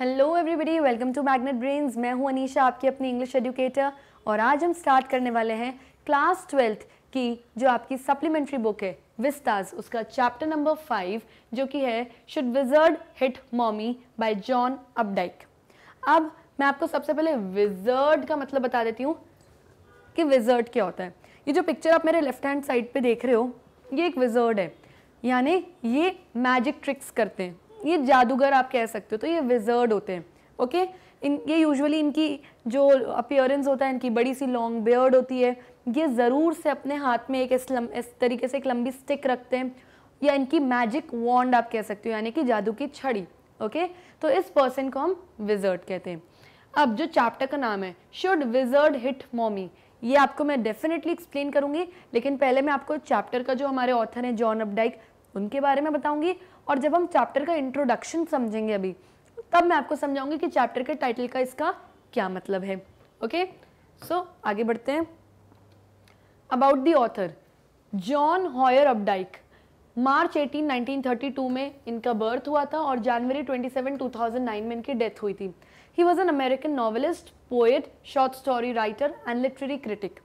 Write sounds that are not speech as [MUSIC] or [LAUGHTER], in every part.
Hello everybody welcome to magnet brains मैं हूं अनीशा आपकी अपनी इंग्लिश एडुकेटर और आज हम स्टार्ट करने वाले हैं क्लास ट्वेल्थ की जो आपकी सप्लीमेंट्री बुक है विस्ताज उसका चैप्टर नंबर फाइव जो कि है should wizard hit mommy by John Updike अब मैं आपको सबसे पहले विजर्ड का मतलब बता देती हूँ कि विजर्ड क्या होता है ये जो पिक्चर आप मेरे लेफ्ट हैंड साइड पर देख रहे हो ये एक विजर्ड है यानी ये मैजिक ट्रिक्स करते हैं ये जादूगर आप कह सकते हो तो ये विजर्ड होते हैं ओके इन ये यूजुअली इनकी जो अपियरेंस होता है इनकी बड़ी सी लॉन्ग बियर्ड होती है ये ज़रूर से अपने हाथ में एक इस, लम, इस तरीके से एक लंबी स्टिक रखते हैं या इनकी मैजिक वॉन्ड आप कह सकते हो यानी कि जादू की छड़ी ओके तो इस पर्सन को हम विजर्ड कहते हैं अब जो चैप्टर का नाम है शुड विजर्ड हिट मॉमी ये आपको मैं डेफिनेटली एक्सप्लेन करूंगी लेकिन पहले मैं आपको चैप्टर का जो हमारे ऑथर हैं जॉन अपडाइक उनके बारे में बताऊंगी और जब हम चैप्टर का इंट्रोडक्शन समझेंगे अभी तब मैं आपको समझाऊंगी कि चैप्टर के टाइटल का इसका क्या मतलब है ओके सो so, आगे बढ़ते हैं about the author John Hoyer Updike March 18 1932 में इनका बर्थ हुआ था और जनवरी 27 2009 में इनकी डेथ हुई थी he was an American novelist poet short story writer and literary critic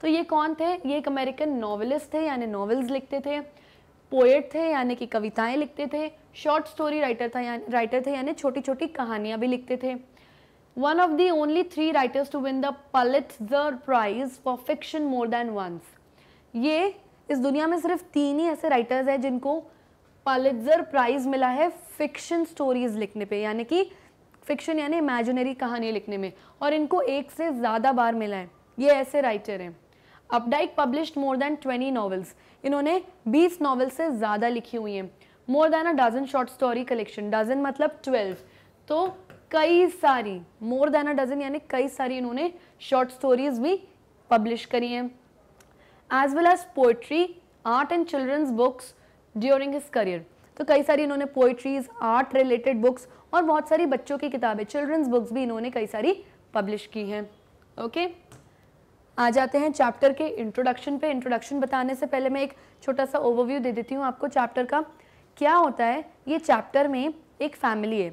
तो ये कौन थे ये एक अमेरिकन नॉवलिस्ट थे यानी नॉवेल्स लिखते थे पोएट थे यानी कि कविताएं लिखते थे शॉर्ट स्टोरी राइटर था यानी राइटर थे यानी छोटी छोटी कहानियां भी लिखते थे one of the only three writers to win the Pulitzer prize for fiction more than once ये इस दुनिया में सिर्फ तीन ही ऐसे राइटर्स हैं जिनको पलिटर प्राइज मिला है फिक्शन स्टोरीज लिखने पे यानी कि फिक्शन यानी इमेजिनरी कहानी लिखने में और इनको एक से ज़्यादा बार मिला है ये ऐसे राइटर हैं Updike publish more than twenty novels इन्होंने बीस नॉवल्स से ज़्यादा लिखी हुई हैं more than a dozen short story collection dozen मतलब ट्वेल्व तो कई सारी मोर देन अ डजन यानी कई सारी इन्होंने शॉर्ट स्टोरीज भी पब्लिश करी हैं as well as poetry art and children's books during his career तो कई सारी इन्होंने पोइट्रीज आर्ट रिलेटेड बुक्स और बहुत सारी बच्चों की किताबें चिल्ड्रंस बुक्स भी इन्होंने कई सारी पब्लिश की हैं ओके okay? आ जाते हैं चैप्टर के इंट्रोडक्शन पे इंट्रोडक्शन बताने से पहले मैं एक छोटा सा ओवरव्यू दे देती हूँ आपको चैप्टर का क्या होता है ये चैप्टर में एक फैमिली है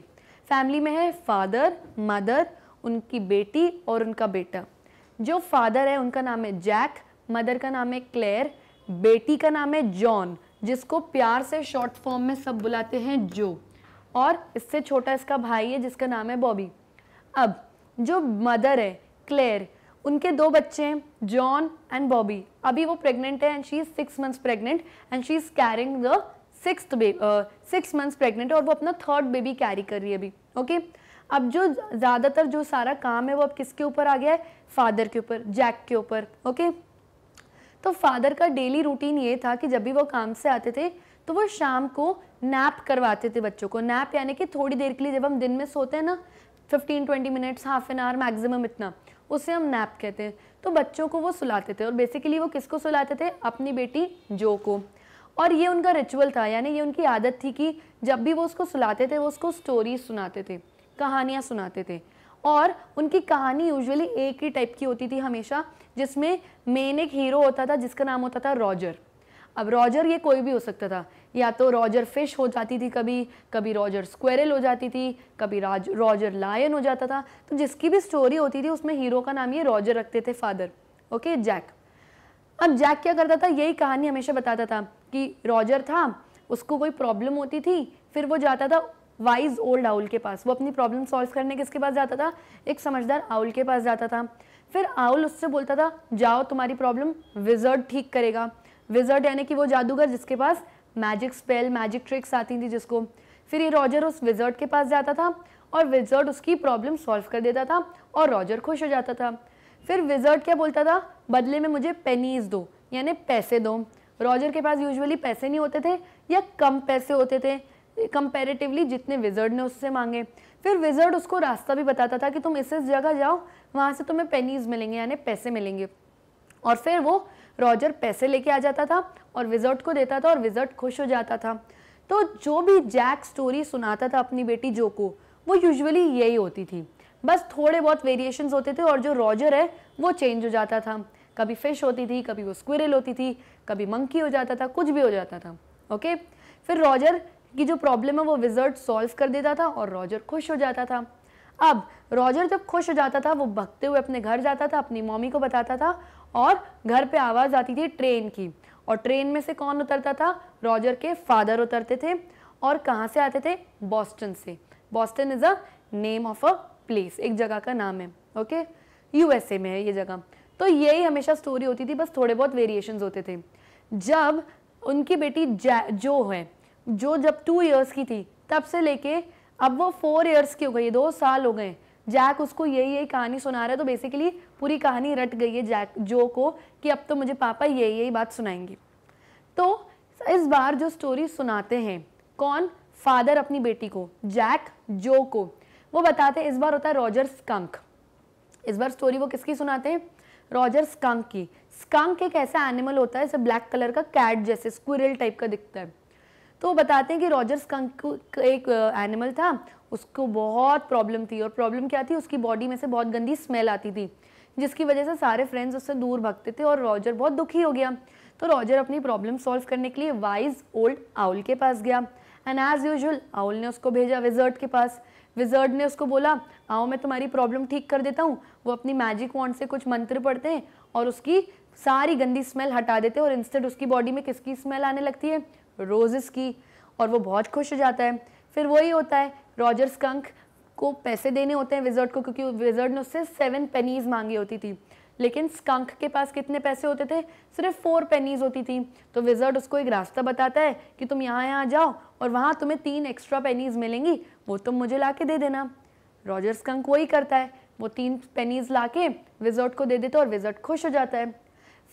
फैमिली में है फादर मदर उनकी बेटी और उनका बेटा जो फादर है उनका नाम है जैक मदर का नाम है क्लेयर बेटी का नाम है जॉन जिसको प्यार से शॉर्ट फॉर्म में सब बुलाते हैं जो और इससे छोटा इसका भाई है जिसका नाम है बॉबी अब जो मदर है क्लेयर उनके दो बच्चे हैं जॉन एंड बॉबी अभी वो प्रेग्नेंट है and she is six months pregnant and she is carrying the six six months pregnant और वो अपना थर्ड बेबी कैरी कर रही है अभी ओके okay? अब जो ज़्यादातर जो सारा काम है वो अब किसके ऊपर आ गया है फादर के ऊपर जैक के ऊपर ओके okay? तो फादर का डेली रूटीन ये था कि जब भी वो काम से आते थे तो वो शाम को नैप करवाते थे बच्चों को नैप यानी कि थोड़ी देर के लिए जब हम दिन में सोते हैं ना fifteen twenty minutes half an hour maximum इतना उसे हम नैप कहते हैं तो बच्चों को वो सुलाते थे और बेसिकली वो किसको सुलाते थे अपनी बेटी जो को और ये उनका रिचुअल था यानी ये उनकी आदत थी कि जब भी वो उसको सुलाते थे वो उसको स्टोरी सुनाते थे कहानियाँ सुनाते थे और उनकी कहानी यूजुअली एक ही टाइप की होती थी हमेशा जिसमें मेन एक हीरो होता था जिसका नाम होता था रॉजर अब रॉजर ये कोई भी हो सकता था या तो रॉजर फिश हो जाती थी कभी कभी रॉजर स्क्वेरल हो जाती थी कभी रॉजर लायन हो जाता था तो जिसकी भी स्टोरी होती थी उसमें हीरो का नाम ये रॉजर रखते थे फादर ओके जैक अब जैक क्या करता था यही कहानी हमेशा बताता था कि रॉजर था उसको कोई प्रॉब्लम होती थी फिर वो जाता था वाइज ओल्ड आउल के पास वो अपनी प्रॉब्लम सॉल्व करने किसके पास जाता था एक समझदार आउल के पास जाता था फिर आउल उससे बोलता था जाओ तुम्हारी प्रॉब्लम विजर्ड ठीक करेगा विजर्ड यानी कि वो जादूगर जिसके पास मैजिक स्पेल मैजिक ट्रिक्स आती थी जिसको फिर ये रॉजर उस विजर्ड के पास जाता था और विजर्ड उसकी प्रॉब्लम सॉल्व कर देता था और रॉजर खुश हो जाता था फिर विजर्ड क्या बोलता था बदले में मुझे पेनीज दो यानी पैसे दो रॉजर के पास यूजुअली पैसे नहीं होते थे या कम पैसे होते थे कंपेरेटिवली जितने विजर्ड ने उससे मांगे फिर विजर्ड उसको रास्ता भी बताता था कि तुम इस इस जगह जाओ वहाँ से तुम्हें पेनीज मिलेंगे यानी पैसे मिलेंगे और फिर वो रॉजर पैसे लेके आ जाता था और विजर्ट को देता था और विजर्ट खुश हो जाता था तो जो भी जैक स्टोरी सुनाता था अपनी बेटी जो को वो यूजुअली यही होती थी बस थोड़े बहुत वेरिएशंस होते थे और जो रॉजर है वो चेंज हो जाता था कभी फिश होती थी कभी वो स्क्विरल होती थी कभी मंकी हो जाता था कुछ भी हो जाता था ओके फिर रॉजर की जो प्रॉब्लम है वो विजर्ट सॉल्व कर देता था और रॉजर खुश हो जाता था अब रॉजर जब खुश हो जाता था वो भगते हुए अपने घर जाता था अपनी मॉमी को बताता था और घर पे आवाज़ आती थी ट्रेन की और ट्रेन में से कौन उतरता था रॉजर के फादर उतरते थे और कहाँ से आते थे बॉस्टन से Boston is a name of a place एक जगह का नाम है ओके यूएसए में है ये जगह तो यही हमेशा स्टोरी होती थी बस थोड़े बहुत वेरिएशन होते थे जब उनकी बेटी जो है जो जब टू ईयर्स की थी तब से लेके अब वो फोर ईयर्स की हो गई दो साल हो गए जैक उसको यही यही कहानी सुना रहा है तो बेसिकली पूरी कहानी रट गई है जैक जो को कि अब तो मुझे पापा यही यही बात सुनाएंगे तो इस बार जो स्टोरी सुनाते हैं कौन फादर अपनी बेटी को जैक जो को वो बताते हैं इस बार होता है रॉजर स्कंक इस बार स्टोरी वो किसकी सुनाते हैं रॉजर स्कंक की स्कंक एक ऐसा एनिमल होता है जैसे ब्लैक कलर का कैट जैसे स्क्विरल टाइप का दिखता है तो बताते हैं कि रॉजर स्कंक एक एनिमल था उसको बहुत प्रॉब्लम थी और प्रॉब्लम क्या थी उसकी बॉडी में से बहुत गंदी स्मेल आती थी जिसकी वजह से सारे फ्रेंड्स उससे दूर भागते थे और रॉजर बहुत दुखी हो गया तो रॉजर अपनी प्रॉब्लम सॉल्व करने के लिए वाइज ओल्ड आउल के पास गया एंड एज यूजल आउल ने उसको भेजा विजर्ट के पास विजर्ट ने उसको बोला आओ मैं तुम्हारी प्रॉब्लम ठीक कर देता हूँ वो अपनी मैजिक वॉन्ड से कुछ मंत्र पढ़ते हैं और उसकी सारी गंदी स्मेल हटा देते हैं और इंस्टेंट उसकी बॉडी में किसकी स्मेल आने लगती है रोजेस की और वो बहुत खुश हो जाता है फिर वही होता है रॉजर स्कंक को पैसे देने होते हैं विजर्ड को क्योंकि विजर्ड ने उससे सेवन पेनीज मांगी होती थी लेकिन स्कंक के पास कितने पैसे होते थे सिर्फ फोर पेनीज होती थी तो विजर्ड उसको एक रास्ता बताता है कि तुम यहाँ यहाँ जाओ और वहाँ तुम्हें तीन एक्स्ट्रा पेनीज मिलेंगी वो तुम मुझे ला के दे देना रॉजर स्कंक वही करता है वो तीन पेनीज ला के विजर्ट को दे देता है और विजर्ट खुश हो जाता है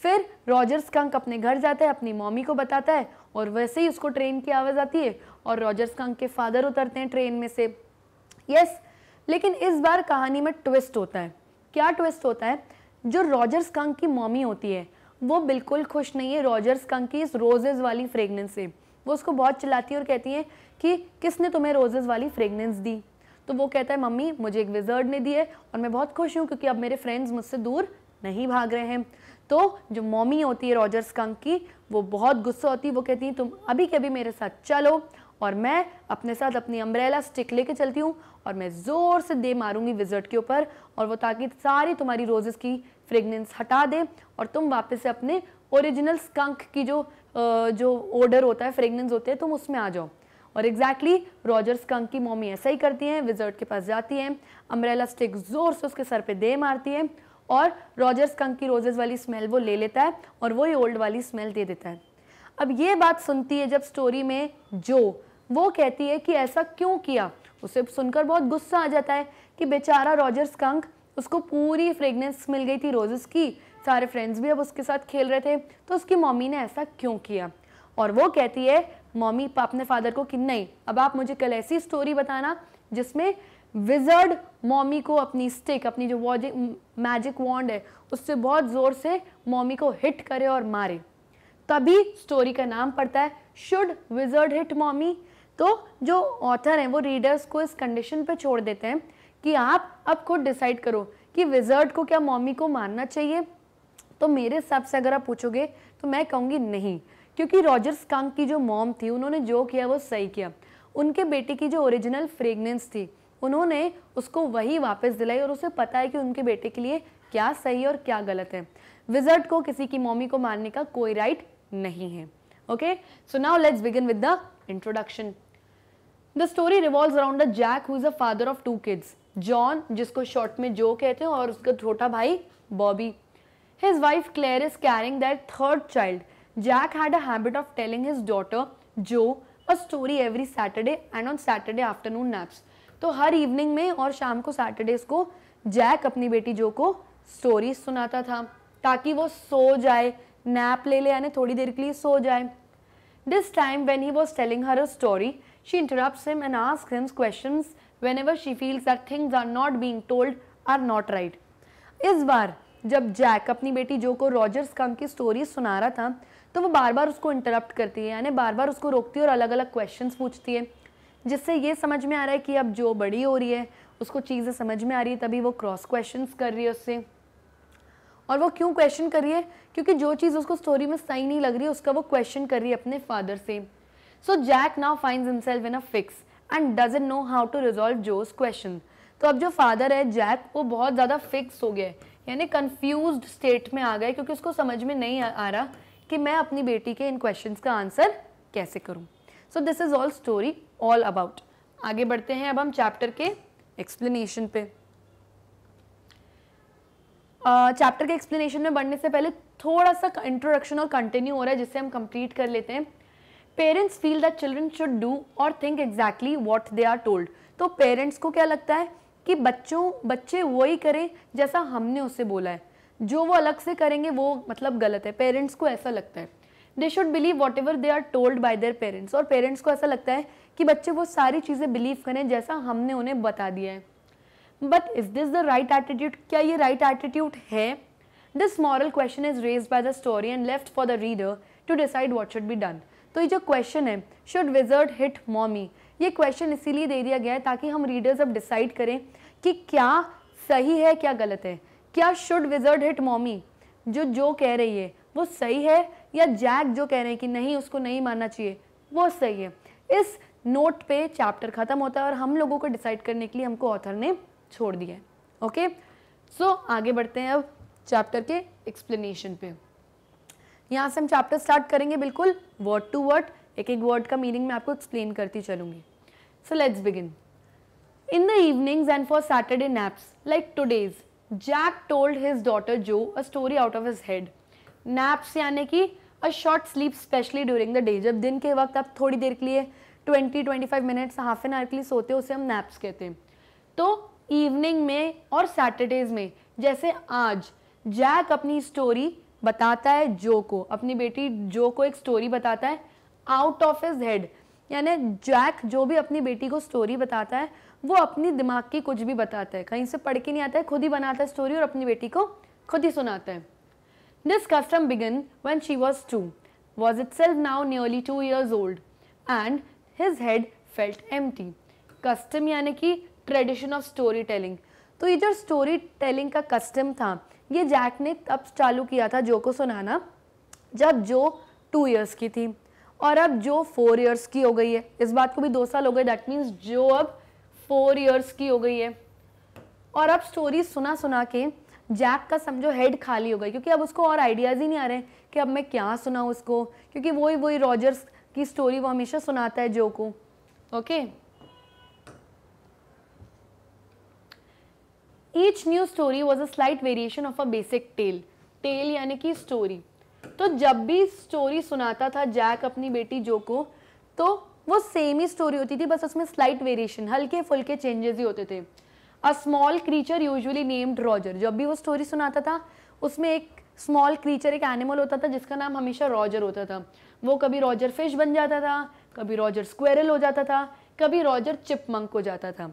फिर रॉजर स्कंक अपने घर जाता है अपनी मॉमी को बताता है और वैसे ही उसको ट्रेन की आवाज़ आती है और रॉजर्स कंक के फादर उतरते हैं ट्रेन में से यस yes, लेकिन इस बार कहानी में ट्विस्ट होता है क्या ट्विस्ट होता है जो रॉजर्स कंक की मॉमी होती है वो बिल्कुल खुश नहीं है रॉजर्स कंक की इस रोजेज वाली फ्रेगनेंस से वो उसको बहुत चिल्लाती है और कहती है कि किसने तुम्हें रोजेज वाली फ्रेगनेंस दी तो वो कहता है मम्मी मुझे एक विजर्ड ने दी है और मैं बहुत खुश हूँ क्योंकि अब मेरे फ्रेंड्स मुझसे दूर नहीं भाग रहे हैं तो जो मॉमी होती है रॉजर्स कंक की वो बहुत गुस्सा होती है वो कहती है तुम अभी के अभी मेरे साथ चलो और मैं अपने साथ अपनी अम्ब्रेला स्टिक लेके चलती हूँ और मैं ज़ोर से दे मारूंगी विजर्ट के ऊपर और वो ताकि सारी तुम्हारी रोजेज़ की फ्रेगनेंस हटा दे और तुम वापस से अपने ओरिजिनल स्कंक की जो जो ऑर्डर होता है फ्रेगनेंस होते हैं तुम उसमें आ जाओ और एग्जैक्टली रॉजर स्कंक की मॉमी ऐसा ही करती हैं विजर्ट के पास जाती हैं अम्ब्रेला स्टिक ज़ोर से उसके सर पे दे मारती है और रॉजर स्कंक की रोजेज़ वाली स्मेल वो ले लेता है और वही ओल्ड वाली स्मेल दे देता है अब ये बात सुनती है जब स्टोरी में जो वो कहती है कि ऐसा क्यों किया उसे सुनकर बहुत गुस्सा आ जाता है कि बेचारा रॉजर स्कंक उसको पूरी फ्रेगनेंस मिल गई थी रोजेस की सारे फ्रेंड्स भी अब उसके साथ खेल रहे थे तो उसकी मम्मी ने ऐसा क्यों किया और वो कहती है मम्मी अपने फादर को कि नहीं अब आप मुझे कल ऐसी स्टोरी बताना जिसमें विजर्ड मॉमी को अपनी स्टिक अपनी जो वॉजिक मैजिक वॉन्ड है उससे बहुत ज़ोर से मॉमी को हिट करे और मारे तभी स्टोरी का नाम पड़ता है शुड विजर्ड हिट मॉमी तो जो ऑथर हैं वो रीडर्स को इस कंडीशन पे छोड़ देते हैं कि आप अब खुद डिसाइड करो कि विजर्ड को क्या मॉमी को मानना चाहिए तो मेरे हिसाब से अगर आप पूछोगे तो मैं कहूँगी नहीं क्योंकि रॉजर स्कंक की जो मॉम थी उन्होंने जो किया वो सही किया उनके बेटे की जो ओरिजिनल फ्रेगनेंस थी उन्होंने उसको वही वापस दिलाई और उसे पता है कि उनके बेटे के लिए क्या सही और क्या गलत है विजर्ट को किसी की मॉमी को मारने का कोई राइट नहीं है okay so now let's begin with the introduction the story revolve around Jack who is a father of two kids John जिसको शॉर्ट में जो कहते हैं और उसका छोटा भाई Bobby his wife Claire is carrying that third child Jack had a habit of telling his daughter Jo a story every Saturday and on Saturday afternoon naps. तो हर इवनिंग में और शाम को सैटरडेज को जैक अपनी बेटी जो को story सुनाता था ताकि वो सो जाए नैप ले ले यानी थोड़ी देर के लिए सो जाए this time when he was telling her a story She interrupts him and asks him questions whenever she feels that things are not being told are not right. इस बार जब जैक अपनी बेटी जो को रॉजर्स कम की story सुना रहा था तो वो बार बार उसको इंटरप्ट करती है यानी बार बार उसको रोकती है और अलग अलग क्वेश्चन पूछती है जिससे ये समझ में आ रहा है कि अब जो बड़ी हो रही है उसको चीज़ें समझ में आ रही है तभी वो क्रॉस क्वेश्चन कर रही है उससे और वो क्यों क्वेश्चन कर रही है क्योंकि जो चीज़ उसको स्टोरी में सही नहीं लग रही है उसका वो क्वेश्चन कर रही है अपने फादर से so Jack now find himself in a fix and doesn't know how to resolve Jo's question तो अब जो फादर है जैक वो बहुत ज़्यादा फिक्स हो गया है यानी कन्फ्यूज स्टेट में आ गए क्योंकि उसको समझ में नहीं आ रहा कि मैं अपनी बेटी के इन क्वेश्चन का आंसर कैसे करूँ so this is all story all about आगे बढ़ते हैं अब हम चैप्टर के एक्सप्लेनेशन पे चैप्टर uh, के एक्सप्लेनेशन में बढ़ने से पहले थोड़ा सा इंट्रोडक्शन और कंटिन्यू हो रहा है जिससे हम कंप्लीट कर लेते हैं parents feel that children should do और think exactly what they are told तो पेरेंट्स को क्या लगता है कि बच्चों बच्चे वही करें जैसा हमने उसे बोला है जो वो अलग से करेंगे वो मतलब गलत है पेरेंट्स को ऐसा लगता है they should believe whatever they are told by their parents और पेरेंट्स को ऐसा लगता है कि बच्चे वो सारी चीज़ें बिलीव करें जैसा हमने उन्हें बता दिया है but is this the right attitude क्या ये राइट right एटीट्यूड है this moral question is raise by the story and left for the reader to decide what should be done तो ये जो क्वेश्चन है शुड विजर्ड हिट मॉमी ये question इसीलिए दे दिया गया है ताकि हम रीडर्स अब डिसाइड करें कि क्या सही है क्या गलत है क्या शुड विजर्ड हिट मॉमी जो जो कह रही है वो सही है या जैक जो कह रहे हैं कि नहीं उसको नहीं मानना चाहिए वो सही है इस नोट पे चैप्टर ख़त्म होता है और हम लोगों को डिसाइड करने के लिए हमको ऑथर ने छोड़ दिया है ओके सो आगे बढ़ते हैं अब चैप्टर के एक्सप्लेनेशन पे यहाँ से हम चैप्टर स्टार्ट करेंगे बिल्कुल वर्ड टू वर्ड एक एक वर्ड का मीनिंग मैं आपको एक्सप्लेन करती चलूंगी so let's begin in the evenings and for Saturday naps like today's Jack told his daughter Jo a story out of his head naps यानी कि a short sleep specially during the day जब दिन के वक्त आप थोड़ी देर के लिए twenty twenty five minutes half an hour के लिए सोते हो उसे हम नैप्स कहते हैं तो इवनिंग में और सैटरडेज में जैसे आज जैक अपनी स्टोरी बताता है जो को अपनी बेटी जो को एक स्टोरी बताता है आउट ऑफ हिज हेड यानी जैक जो भी अपनी बेटी को स्टोरी बताता है वो अपनी दिमाग की कुछ भी बताता है कहीं से पढ़ के नहीं आता है खुद ही बनाता है स्टोरी और अपनी बेटी को खुद ही सुनाता है this custom began when she was two was itself now nearly two years old and his head felt empty custom यानी कि ट्रेडिशन ऑफ स्टोरी टेलिंग तो ये जो स्टोरी टेलिंग का कस्टम था ये जैक ने तब चालू किया था जो को सुनाना जब जो टू इयर्स की थी और अब जो फोर ईयर्स की हो गई है इस बात को भी दो साल हो गए दैट मीन्स जो अब फोर इयर्स की हो गई है और अब स्टोरी सुना सुना के जैक का समझो हेड खाली हो गई क्योंकि अब उसको और आइडियाज़ ही नहीं आ रहे कि अब मैं क्या सुनाऊँ उसको क्योंकि वही वही रॉजर्स की स्टोरी वो हमेशा सुनाता है जो को okay okay? Each new story was a slight variation of a basic tale tale यानी कि स्टोरी तो जब भी स्टोरी सुनाता था जैक अपनी बेटी जो को तो वो सेम ही स्टोरी होती थी बस उसमें स्लाइट वेरिएशन हल्के फुल्के चेंजेस ही होते थे a small creature usually named Roger जब भी वो स्टोरी सुनाता था उसमें एक स्मॉल क्रीचर एक एनिमल होता था जिसका नाम हमेशा रॉजर होता था वो कभी रॉजर फिश बन जाता था कभी रॉजर स्क्वेरल हो जाता था कभी रॉजर चिपमंक हो जाता था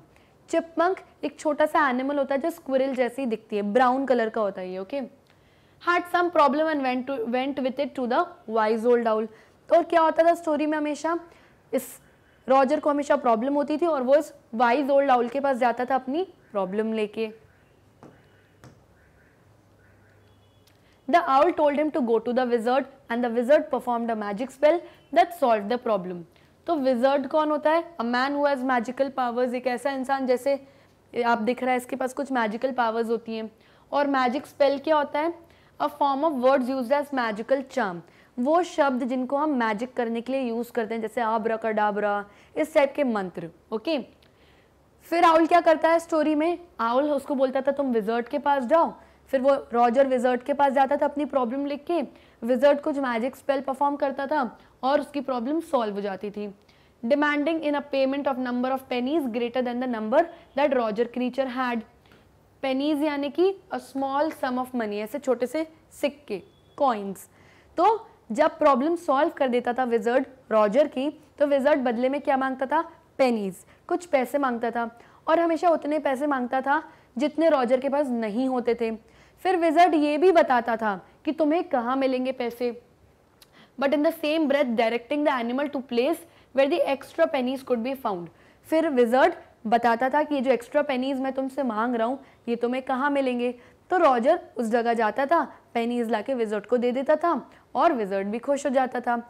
चिपमंक एक छोटा सा एनिमल होता है जो स्क्विरल जैसी दिखती है ब्राउन कलर का होता है ये okay had some problem and went to went with it to the wise old owl और क्या होता था स्टोरी में हमेशा इस रॉजर को हमेशा प्रॉब्लम होती थी और वो इस वाइज ओल्ड आउल के पास जाता था अपनी प्रॉब्लम लेके the owl told him to go to the wizard and the wizard perform the magic spell that solve the problem तो विजर्ड कौन होता है a man who has magical powers एक ऐसा इंसान जैसे आप दिख रहा है इसके पास कुछ मैजिकल पावर्स होती हैं और मैजिक स्पेल क्या होता है a form of words use as magical charm वो शब्द जिनको हम मैजिक करने के लिए यूज़ करते हैं जैसे आबरा का डाबरा इस टाइप के मंत्र ओके फिर आउल क्या करता है स्टोरी में आउल उसको बोलता था तुम विजर्ट के पास जाओ फिर वो रॉजर विजर्ट के पास जाता था अपनी प्रॉब्लम लिख के विजर्ट कुछ मैजिक स्पेल परफॉर्म करता था और उसकी प्रॉब्लम सॉल्व हो जाती थी demanding in a payment of number of pennies greater than the number that Roger creature had pennies यानी कि a small sum of money ऐसे छोटे से सिक्के कॉइन्स तो जब प्रॉब्लम सॉल्व कर देता था विजर्ड रॉजर की तो विजर्ड बदले में क्या मांगता था पेनीज कुछ पैसे मांगता था और हमेशा उतने पैसे मांगता था जितने रॉजर के पास नहीं होते थे फिर विजर्ड ये भी बताता था कि तुम्हें कहाँ मिलेंगे पैसे but in the same breath directing the animal to place where the extra pennies could be found फिर विजर्ड बताता था कि ये जो एक्स्ट्रा पेनीज मैं तुमसे मांग रहा हूँ ये तुम्हें कहाँ मिलेंगे तो रॉजर उस जगह जाता था पेनीज ला के विजर्ट को दे देता था और विजर्ट भी खुश हो जाता था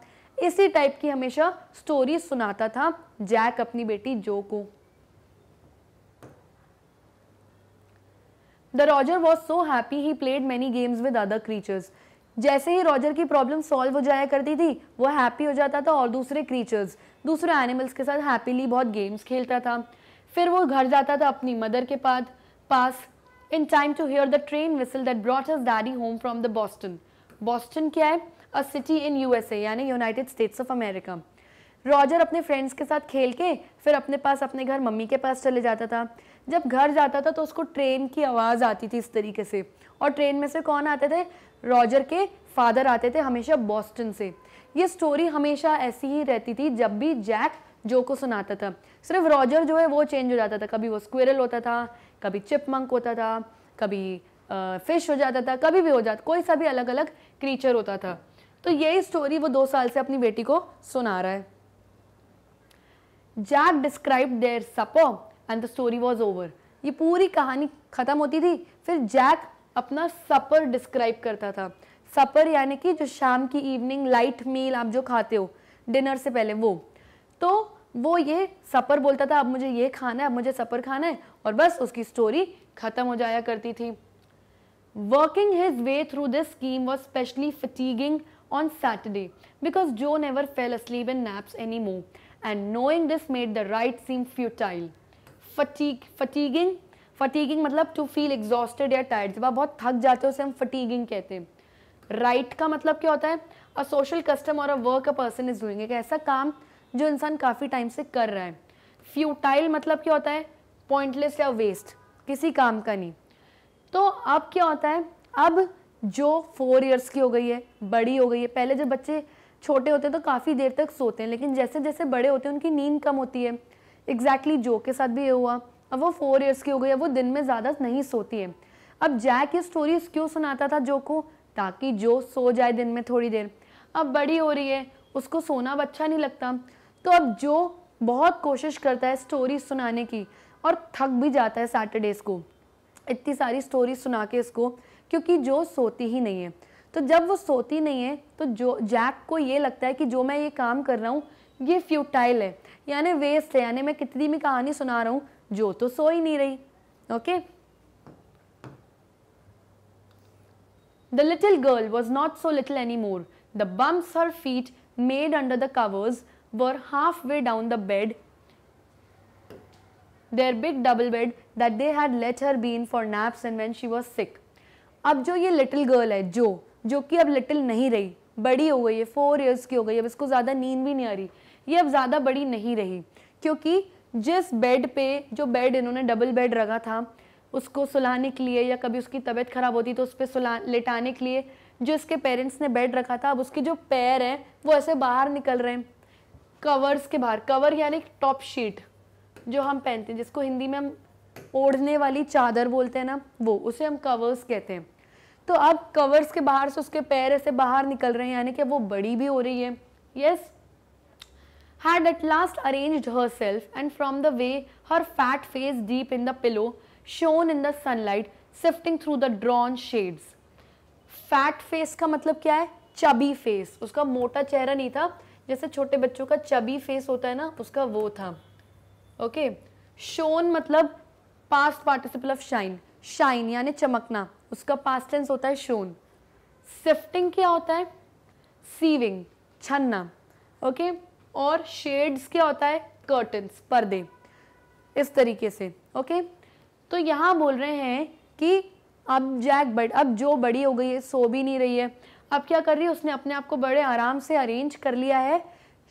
इसी टाइप की हमेशा स्टोरी सुनाता था जैक अपनी बेटी जो को the Roger was so happy he played many games with other creatures जैसे ही रॉजर की प्रॉब्लम सॉल्व हो जाया करती थी वो हैप्पी हो जाता था और दूसरे क्रीचर्स दूसरे एनिमल्स के साथ हैप्पीली बहुत गेम्स खेलता था फिर वो घर जाता था अपनी मदर के पास पास in time to hear the train whistle that brought his daddy home from the Boston Boston क्या है अ सिटी इन यू यानी United States of America Roger अपने फ्रेंड्स के साथ खेल के फिर अपने पास अपने घर मम्मी के पास चले जाता था जब घर जाता था तो उसको ट्रेन की आवाज़ आती थी इस तरीके से और ट्रेन में से कौन आते थे रॉजर के फादर आते थे हमेशा बॉस्टन से ये स्टोरी हमेशा ऐसी ही रहती थी जब भी जैक जो को सुनाता था सिर्फ रॉजर जो है वो चेंज हो जाता था कभी वो स्क्वेरल होता था कभी चिपमंक होता था कभी फिश हो जाता था कभी भी हो जाता कोई सा भी अलग अलग क्रीचर होता था तो यही स्टोरी वो दो साल से अपनी बेटी को सुना रहा है Jack describe their supper and the story was over ये पूरी कहानी खत्म होती थी फिर जैक अपना सपर डिस्क्राइब करता था सपर यानी कि जो शाम की इवनिंग लाइट मील आप जो खाते हो डिनर से पहले वो तो वो ये सपर बोलता था अब मुझे ये खाना है अब मुझे सपर खाना है और बस उसकी स्टोरी ख़त्म हो जाया करती थी working his way through this scheme was specially fatiguing on Saturday because Jo never fell asleep in naps any more and knowing this made the rite seem futile fatigue fatiguing fatiguing मतलब to feel exhausted या tired जब आप बहुत थक जाते हो उसे हम फटीगिंग कहते हैं राइट right का मतलब क्या होता है अ सोशल कस्टम और a work a person is doing एक ऐसा काम जो इंसान काफ़ी टाइम से कर रहा है फ्यूटाइल मतलब क्या होता है पॉइंटलेस या वेस्ट किसी काम का नहीं तो अब क्या होता है अब जो फोर इयर्स की हो गई है बड़ी हो गई है पहले जब बच्चे छोटे होते हैं तो काफ़ी देर तक सोते हैं लेकिन जैसे जैसे बड़े होते हैं उनकी नींद कम होती है एग्जैक्टली exactly जो के साथ भी ये हुआ अब वो फोर ईयर्स की हो गई है वो दिन में ज़्यादा नहीं सोती है अब जैक ये स्टोरीज क्यों सुनाता था जो को ताकि जो सो जाए दिन में थोड़ी देर अब बड़ी हो रही है उसको सोना अब अच्छा नहीं लगता तो अब जो बहुत कोशिश करता है स्टोरी सुनाने की और थक भी जाता है सैटरडेज़ को इतनी सारी स्टोरी सुना के इसको क्योंकि जो सोती ही नहीं है तो जब वो सोती नहीं है तो जो जैक को ये लगता है कि जो मैं ये काम कर रहा हूँ ये फ्यूटाइल है यानी वेस्ट है यानी मैं कितनी भी कहानी सुना रहा हूँ जो तो सो ही नहीं रही okay the little girl was not so little any more the bumps her feet made under the covers were half way down the bed their big double bed that they had let her been for naps and when she was sick अब Jo ये little girl है जो जो कि अब little नहीं रही बड़ी हो गई है फोर ईयर्स की हो गई अब इसको ज़्यादा नींद भी नहीं आ रही ये अब ज़्यादा बड़ी नहीं रही क्योंकि जिस बेड पे जो बेड इन्होंने डबल बेड रखा था उसको सुलाने के लिए या कभी उसकी तबीयत ख़राब होती तो उस पर सुला लेटाने के लिए जो इसके पेरेंट्स ने बेड रखा था अब उसके जो पैर हैं वो ऐसे बाहर निकल रहे हैं कवर्स के बाहर कवर यानी टॉप शीट जो हम पहनते हैं जिसको हिंदी में हम ओढ़ने वाली चादर बोलते हैं ना वो उसे हम कवर्स कहते हैं तो अब कवर्स के बाहर से उसके पैर ऐसे बाहर निकल रहे हैं यानी कि वो बड़ी भी हो रही है yes had at last arranged herself, and from the way her fat face deep in the pillow shone in the sunlight, sifting through the drawn shades. Fat face ka matlab kya hai chubby face uska mota chehra nahi tha jaise chote bachcho ka chubby face hota hai na uska wo tha okay. shone matlab past participle of shine shine यानी चमकना उसका past tense होता है shown sifting क्या होता है sieving छन्ना okay okay? और शेड्स क्या होता है कर्टन्स पर्दे इस तरीके से ओके तो यहाँ बोल रहे हैं कि अब जैक बड़ अब जो बड़ी हो गई है सो भी नहीं रही है अब क्या कर रही है उसने अपने आप को बड़े आराम से अरेंज कर लिया है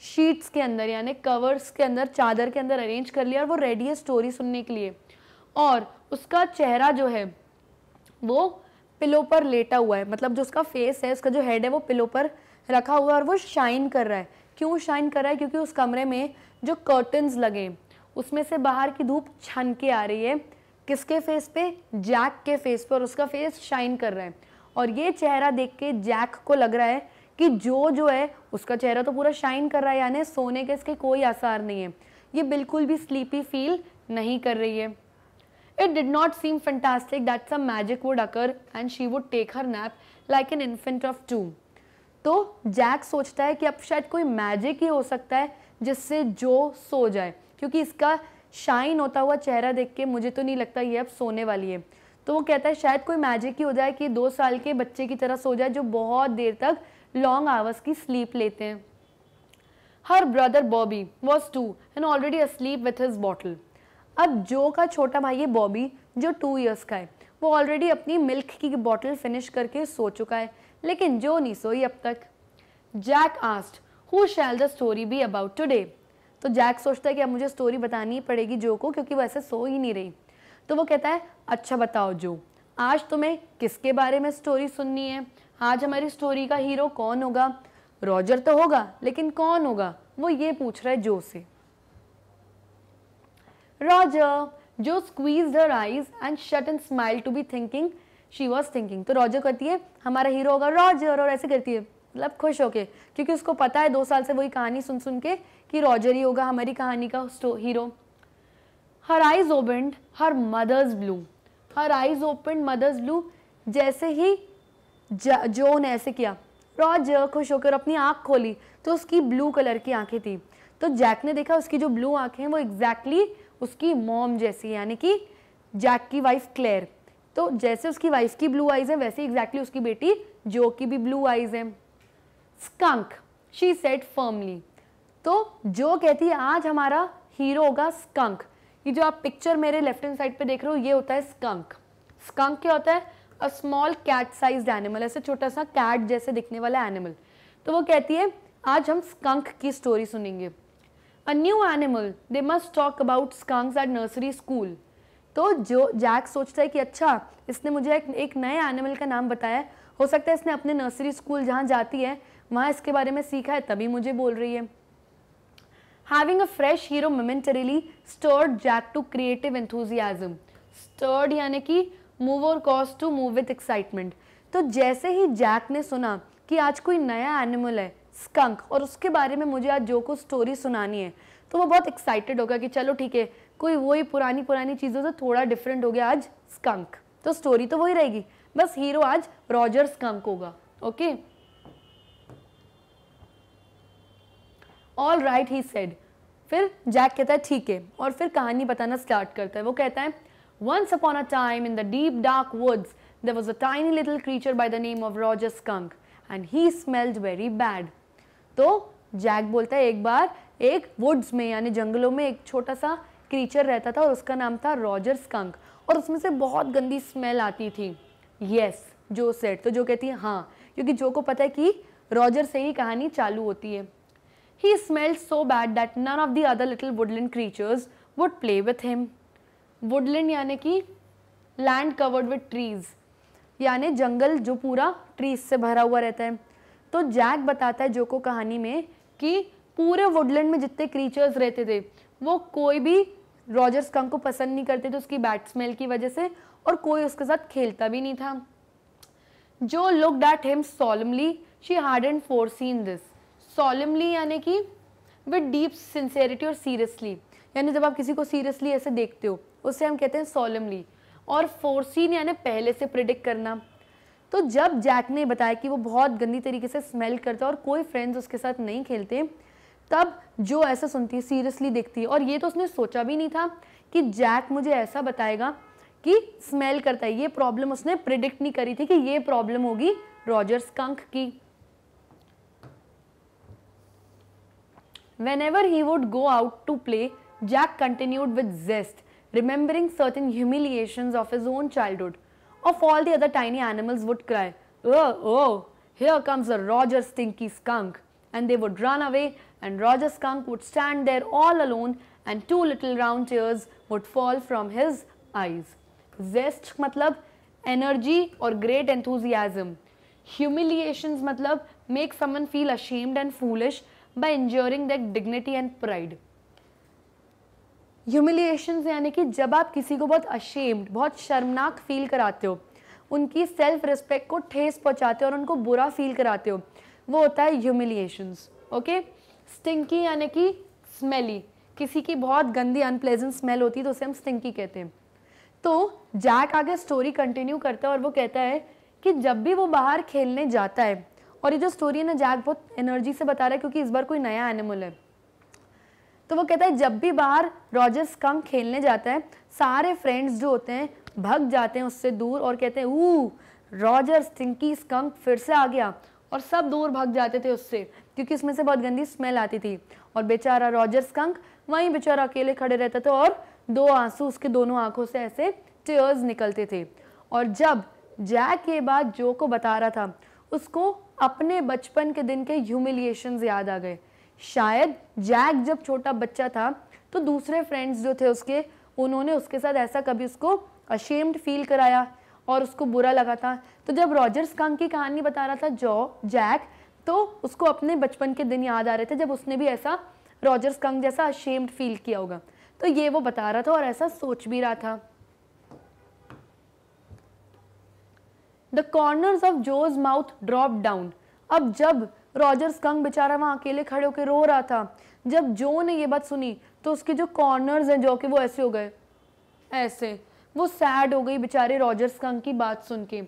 शीट्स के अंदर यानी कवर्स के अंदर चादर के अंदर अरेंज कर लिया और वो रेडी है स्टोरी सुनने के लिए और उसका चेहरा जो है वो पिलो पर लेटा हुआ है मतलब जो उसका फेस है उसका जो हेड है वो पिलो पर रखा हुआ है और वो शाइन कर रहा है क्यों शाइन कर रहा है क्योंकि उस कमरे में जो कर्टन्स लगे उसमें से बाहर की धूप छन के आ रही है किसके फेस पे जैक के फेस पर उसका फेस शाइन कर रहा है और ये चेहरा देख के जैक को लग रहा है कि जो जो है उसका चेहरा तो पूरा शाइन कर रहा है यानी सोने के इसके कोई आसार नहीं है ये बिल्कुल भी स्लीपी फील नहीं कर रही है it did not seem fantastic that a magic would occur and she would take her nap like an infant of two तो जैक सोचता है कि अब शायद कोई मैजिक ही हो सकता है जिससे जो सो जाए क्योंकि इसका शाइन होता हुआ चेहरा देख के मुझे तो नहीं लगता ये अब सोने वाली है तो वो कहता है शायद कोई मैजिक ही हो जाए कि दो साल के बच्चे की तरह सो जाए जो बहुत देर तक लॉन्ग आवर्स की स्लीप लेते हैं her brother Bobby was two and already asleep with his bottle अब जो का छोटा भाई है बॉबी जो टू ईयर्स का है वो ऑलरेडी अपनी मिल्क की बॉटल फिनिश करके सो चुका है लेकिन जो नहीं सोई अब तक Jack asked who shall the story be about today तो जैक सोचता है कि अब मुझे स्टोरी बतानी पड़ेगी जो को क्योंकि वो ऐसे सो ही नहीं रही तो वो कहता है अच्छा बताओ जो आज तुम्हें किसके बारे में स्टोरी सुननी है आज हमारी स्टोरी का हीरो कौन होगा रॉजर तो होगा लेकिन कौन होगा वो ये पूछ रहा है जो से Roger Jo squeeze her eyes and shut and smile to be thinking she was thinking तो रॉजर करती है हमारा हीरो होगा रॉजर और ऐसे करती है मतलब खुश होके क्योंकि उसको पता है दो साल से वही कहानी सुन सुन के कि रॉजर ही होगा हमारी कहानी का hero her eyes opened her mother's blue her eyes opened mother's blue जैसे ही जो ने ऐसे किया रॉजर खुश होकर अपनी आँख खोली तो उसकी ब्लू कलर की आँखें थी तो जैक ने देखा उसकी जो ब्लू आँखें हैं वो एग्जैक्टली exactly उसकी मॉम जैसी यानी कि जैक की वाइफ क्लेयर तो जैसे उसकी वाइफ की ब्लू आइज है वैसे एग्जैक्टली उसकी बेटी जो की भी ब्लू आइज है स्कंक शी सेट फर्मली तो जो कहती है आज हमारा हीरो होगा स्कंक ये जो आप पिक्चर मेरे लेफ्ट हैंड साइड पे देख रहे हो ये होता है स्कंक स्कंक क्या होता है a small cat size animal ऐसे छोटा सा कैट जैसे दिखने वाला एनिमल तो वो कहती है आज हम स्कंक की स्टोरी सुनेंगे a new animal they must talk about skunks at nursery school तो जो जैक सोचता है कि अच्छा इसने मुझे एक, एक नए एनिमल का नाम बताया हो सकता है इसने अपने नर्सरी स्कूल जहाँ जाती है वहाँ इसके बारे में सीखा है तभी मुझे बोल रही है having a fresh hero momentarily stirred Jack to creative enthusiasm stirred यानी कि मूव और cause to move with excitement तो जैसे ही जैक ने सुना कि आज कोई नया एनिमल है स्कंक और उसके बारे में मुझे आज जो को स्टोरी सुनानी है तो वो बहुत एक्साइटेड होगा कि चलो ठीक है कोई वही पुरानी पुरानी चीज़ों से थोड़ा डिफरेंट हो गया आज स्कंक तो स्टोरी तो वही रहेगी बस हीरो आज रॉजर स्कंक होगा okay all right he said फिर जैक कहता है ठीक है और फिर कहानी बताना स्टार्ट करता है वो कहता है once upon a time in the deep dark woods there was a tiny little creature by the name of Roger skunk and he smelled very bad तो जैक बोलता है एक बार एक वुड्स में यानी जंगलों में एक छोटा सा क्रीचर रहता था और उसका नाम था रॉजर स्कंक और उसमें से बहुत गंदी स्मेल आती थी यस जो सेट तो जो कहती है हाँ क्योंकि जो को पता है कि रॉजर से ही कहानी चालू होती है he smell so bad that none of the other little woodland creatures would play with him woodland यानी कि लैंड कवर्ड विथ ट्रीज़ यानी जंगल जो पूरा ट्रीज से भरा हुआ रहता है तो जैक बताता है जो को कहानी में कि पूरे वुडलैंड में जितने क्रीचर्स रहते थे वो कोई भी रॉजर्स कंक को पसंद नहीं करते थे तो उसकी बैट स्मेल की वजह से और कोई उसके साथ खेलता भी नहीं था Jo look at him solemnly she hadn't foreseen this solemnly यानी कि विद डीप सिंसेरिटी और सीरियसली यानी जब आप किसी को सीरियसली ऐसे देखते हो उससे हम कहते हैं सॉलमली और सीन यानी पहले से प्रिडिक्ट करना तो जब जैक ने बताया कि वो बहुत गंदी तरीके से स्मेल करता और कोई फ्रेंड्स उसके साथ नहीं खेलते तब जो ऐसा सुनती है सीरियसली देखती है और ये तो उसने सोचा भी नहीं था कि जैक मुझे ऐसा बताएगा कि स्मेल करता है ये प्रॉब्लम उसने प्रिडिक्ट नहीं करी थी कि ये प्रॉब्लम होगी रॉजर्स कंक की whenever he would go out to play Jack continued with zest remembering certain humiliation of his own childhood of all the other tiny animals would cry oh here comes a Roger stinky skunk and they would run away and Roger Skunk would stand there all alone and two little round tears would fall from his eyes. Zest matlab energy or great enthusiasm. Humiliations matlab make someone feel ashamed and foolish by injuring their dignity and pride. Humiliation यानी कि जब आप किसी को बहुत ashamed बहुत शर्मनाक feel कराते हो उनकी सेल्फ रिस्पेक्ट को ठेस पहुंचाते हो और उनको बुरा फील कराते हो वो होता है ह्यूमिलिएशंस ओके okay? स्टिंकी यानी कि स्मेली किसी की बहुत गंदी अनप्लेजेंट स्मेल होती है तो उसे हम स्टिंकी कहते हैं तो जैक आगे स्टोरी कंटिन्यू करता है और वो कहता है कि जब भी वो बाहर खेलने जाता है और ये जो स्टोरी है ना जैक बहुत एनर्जी से बता रहा है क्योंकि इस बार कोई नया एनिमल है तो वो कहता है जब भी बाहर रॉजर्स कम खेलने जाता है सारे फ्रेंड्स जो होते हैं भग जाते हैं उससे दूर और कहते हैं ऊ रॉजर्स थिंकी स्कंक फिर से आ गया और सब दूर भग जाते थे उससे क्योंकि उसमें से बहुत गंदी स्मेल आती थी और बेचारा रॉजर स्कंक वहीं बेचारा अकेले खड़े रहता था और दो आंसू उसके दोनों आंखों से ऐसे टेयर्स निकलते थे और जब जैक ये बात जो को बता रहा था उसको अपने बचपन के दिन के ह्यूमिलिएशन याद आ गए शायद जैक जब छोटा बच्चा था तो दूसरे फ्रेंड्स जो थे उसके उन्होंने उसके साथ ऐसा कभी उसको अशेम्ड फील कराया और उसको बुरा लगा था तो जब रॉजर्स कंक की कहानी बता रहा था जो जैक तो उसको अपने बचपन के दिन याद आ रहे थे जब उसने भी ऐसा रॉजर्स कंग जैसा अशेम्ड फील किया होगा तो ये वो बता रहा था और ऐसा सोच भी रहा था the corners of Jo's mouth drop down अब जब रॉजर्स कंग बेचारा वहां अकेले खड़े होकर रो रहा था जब जो ने ये बात सुनी तो उसके जो कॉर्नर्स हैं जो कि वो ऐसे हो गए ऐसे वो सैड हो गई बेचारे रॉजर्स कंग की बात सुन के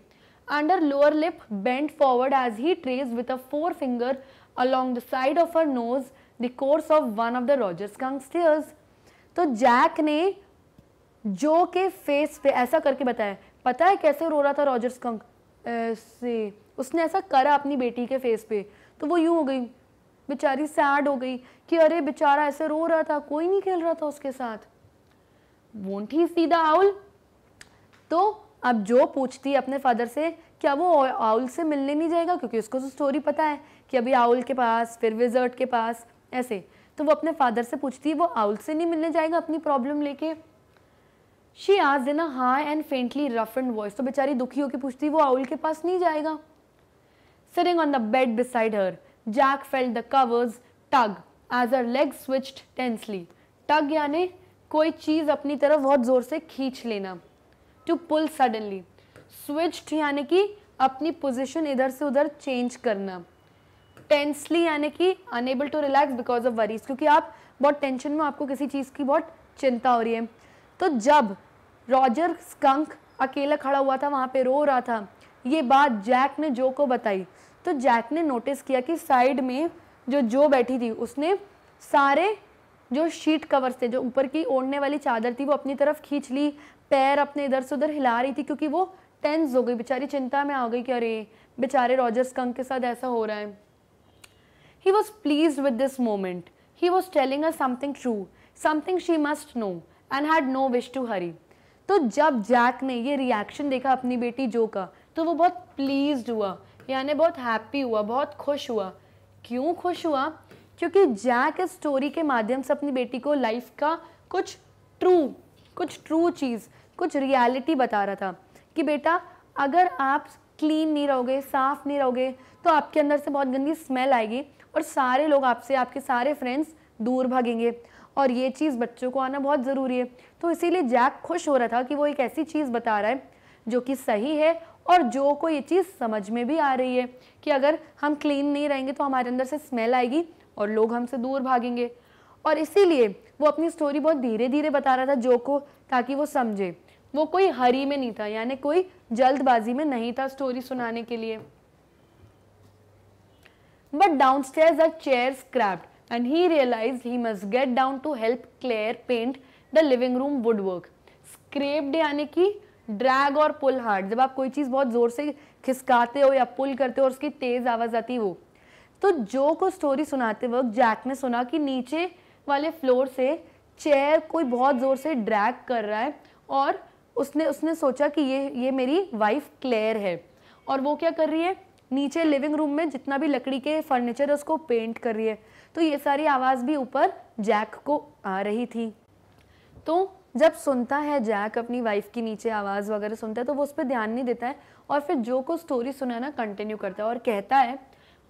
and her lower lip bend forward as he traced with a forefinger along the side of her nose the course of one of the Roger's gangsters तो जैक ने जो के फेस पे ऐसा करके बताया पता है कैसे रो रहा था रॉजर्स कंग ऐसे उसने ऐसा करा अपनी बेटी के फेस पे तो वो यूं हो गई बेचारी सैड हो गई कि अरे बेचारा ऐसे रो रहा था कोई नहीं खेल रहा था उसके साथ वोंट ही सीधा आउल तो अब जो पूछती है अपने फादर से क्या वो आउल से मिलने नहीं जाएगा क्योंकि उसको तो स्टोरी पता है कि अभी आउल के पास फिर विजर्ट के पास ऐसे तो वो अपने फादर से पूछती है वो आउल से नहीं मिलने जाएगा अपनी प्रॉब्लम लेके शी आज देना high and faintly rough and voice तो बेचारी दुखी होकर पूछती वो आउल के पास नहीं जाएगा sitting on the bed beside her Jack felt the covers tug as her leg switch tensely tug यानी कोई चीज़ अपनी तरफ बहुत ज़ोर से खींच लेना टू पुल सडनली स्विच्ड यानी कि अपनी पोजिशन इधर से उधर चेंज करना टेंसली यानी कि unable to relax because of worries क्योंकि आप बहुत टेंशन में आपको किसी चीज़ की बहुत चिंता हो रही है तो जब रॉजर स्कंक अकेला खड़ा हुआ था वहाँ पे रो रहा था ये बात जैक ने जो को बताई तो जैक ने नोटिस किया कि साइड में जो जो बैठी थी उसने सारे जो शीट कवर्स थे जो ऊपर की ओढ़ने वाली चादर थी वो अपनी तरफ खींच ली पैर अपने इधर से उधर हिला रही थी क्योंकि वो टेंस हो गई बेचारी चिंता में आ गई कि अरे बेचारे रॉजर्स कंग के साथ ऐसा हो रहा है he was pleased with this moment he was telling her something true something she must know and had no wish to hurry तो जब जैक ने ये रिएक्शन देखा अपनी बेटी जो का तो वो बहुत प्लीज हुआ यानी बहुत हैप्पी हुआ बहुत खुश हुआ क्यों खुश हुआ क्योंकि जैक इस स्टोरी के माध्यम से अपनी बेटी को लाइफ का कुछ ट्रू कुछ ट्रू चीज़ कुछ रियलिटी बता रहा था कि बेटा अगर आप क्लीन नहीं रहोगे साफ़ नहीं रहोगे तो आपके अंदर से बहुत गंदी स्मेल आएगी और सारे लोग आपसे आपके सारे फ्रेंड्स दूर भागेंगे और ये चीज़ बच्चों को आना बहुत ज़रूरी है तो इसीलिए जैक खुश हो रहा था कि वो एक ऐसी चीज़ बता रहा है जो कि सही है और जो को ये चीज़ समझ में भी आ रही है कि अगर हम क्लीन नहीं रहेंगे तो हमारे अंदर से स्मेल आएगी और लोग हमसे दूर भागेंगे और इसीलिए वो अपनी स्टोरी बहुत धीरे धीरे बता रहा था जो को ताकि वो समझे वो कोई हरी में नहीं था यानी कोई जल्दबाजी में नहीं था स्टोरी सुनाने के लिए but down stair the chair scraped and he realize he must get down to help Claire paint the living room woodwork scraped यानी कि ड्रैग और पुल हार्ड जब आप कोई चीज़ बहुत ज़ोर से खिसकाते हो या पुल करते हो और उसकी तेज़ आवाज़ आती है वो तो जो को स्टोरी सुनाते वक्त जैक ने सुना कि नीचे वाले फ्लोर से चेयर कोई बहुत ज़ोर से ड्रैग कर रहा है और उसने उसने सोचा कि ये ये मेरी वाइफ क्लेयर है और वो क्या कर रही है नीचे लिविंग रूम में जितना भी लकड़ी के फर्नीचर है उसको पेंट कर रही है तो ये सारी आवाज़ भी ऊपर जैक को आ रही थी तो जब सुनता है जैक अपनी वाइफ की नीचे आवाज़ वगैरह सुनता है तो वो उस पर ध्यान नहीं देता है और फिर जो को स्टोरी सुनाना कंटिन्यू करता है और कहता है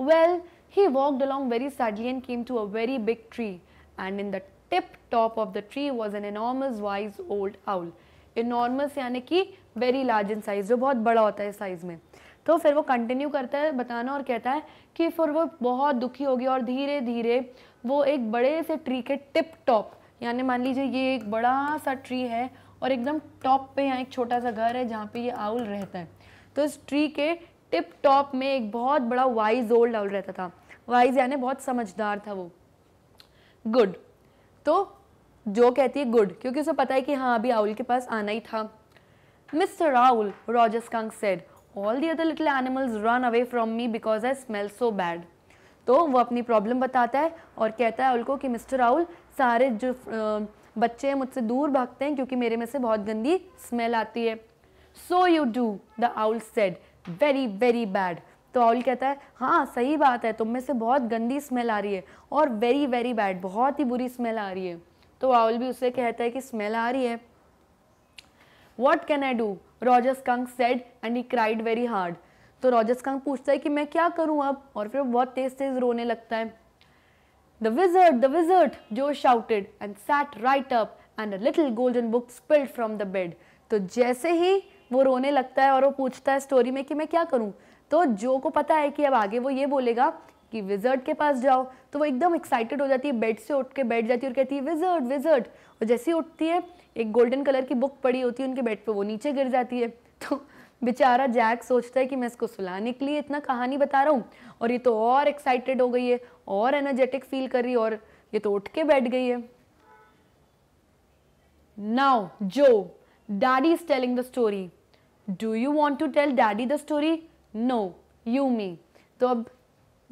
well well, He walked along very sadly and came to a very big tree. And in the tip top of the tree was an enormous wise old owl. enormous यानी कि very large in size जो बहुत बड़ा होता है size में तो फिर वो कंटिन्यू करता है बताना और कहता है कि फिर वो बहुत दुखी हो गया और धीरे धीरे वो एक बड़े से ट्री के टिप टॉप यानी मान लीजिए ये एक बड़ा सा ट्री है और एकदम टॉप पे यहाँ एक छोटा सा घर है जहाँ पे ये आउल रहता है तो इस ट्री के टिप टॉप में एक बहुत बड़ा वाइज ओल्ड आउल रहता था वाइज यानी बहुत समझदार था वो गुड तो जो कहती है गुड क्योंकि उसे पता है कि हाँ अभी राहुल के पास आना ही था mister Rahul Roger skunk said all the other little animals run away from me because I smell so bad तो वो अपनी प्रॉब्लम बताता है और कहता है राहुल को कि मिस्टर राहुल सारे जो बच्चे हैं मुझसे दूर भागते हैं क्योंकि मेरे में से बहुत गंदी स्मेल आती है so you do the owl said very very bad तो राहुल कहता है हाँ सही बात है तुम में से बहुत गंदी स्मेल आ रही है और वेरी वेरी बैड बहुत ही बुरी स्मेल आ रही है तो राहुल भी उसे कहता है कि स्मेल आ रही है what can I do Roger skunk said and he cried very hard तो रॉजस कंग पूछता है कि मैं क्या करूँ अब और फिर बहुत तेज तेज रोने लगता है the wizard the wizard Jo shouted and sat right up and little golden book spilled from the bed तो जैसे ही वो रोने लगता है और वो पूछता है स्टोरी में कि मैं क्या करूँ तो जो को पता है कि अब आगे वो ये बोलेगा कि विजर्ट के पास जाओ तो वो एकदम एक्साइटेड हो जाती है बेड से उठ के बैठ जाती है और कहती है विजर्ट विजर्ट और जैसे ही उठती है एक गोल्डन कलर की बुक पड़ी होती है उनके बेड पर वो नीचे गिर जाती है [LAUGHS] तो बेचारा जैक सोचता है कि मैं इसको सुलाने के लिए इतना कहानी बता रहा हूँ और ये तो और एक्साइटेड हो गई है और एनर्जेटिक फील कर रही है और ये तो उठ के बैठ गई है now Jo daddy is telling the story do you want to tell daddy the story no you me तो अब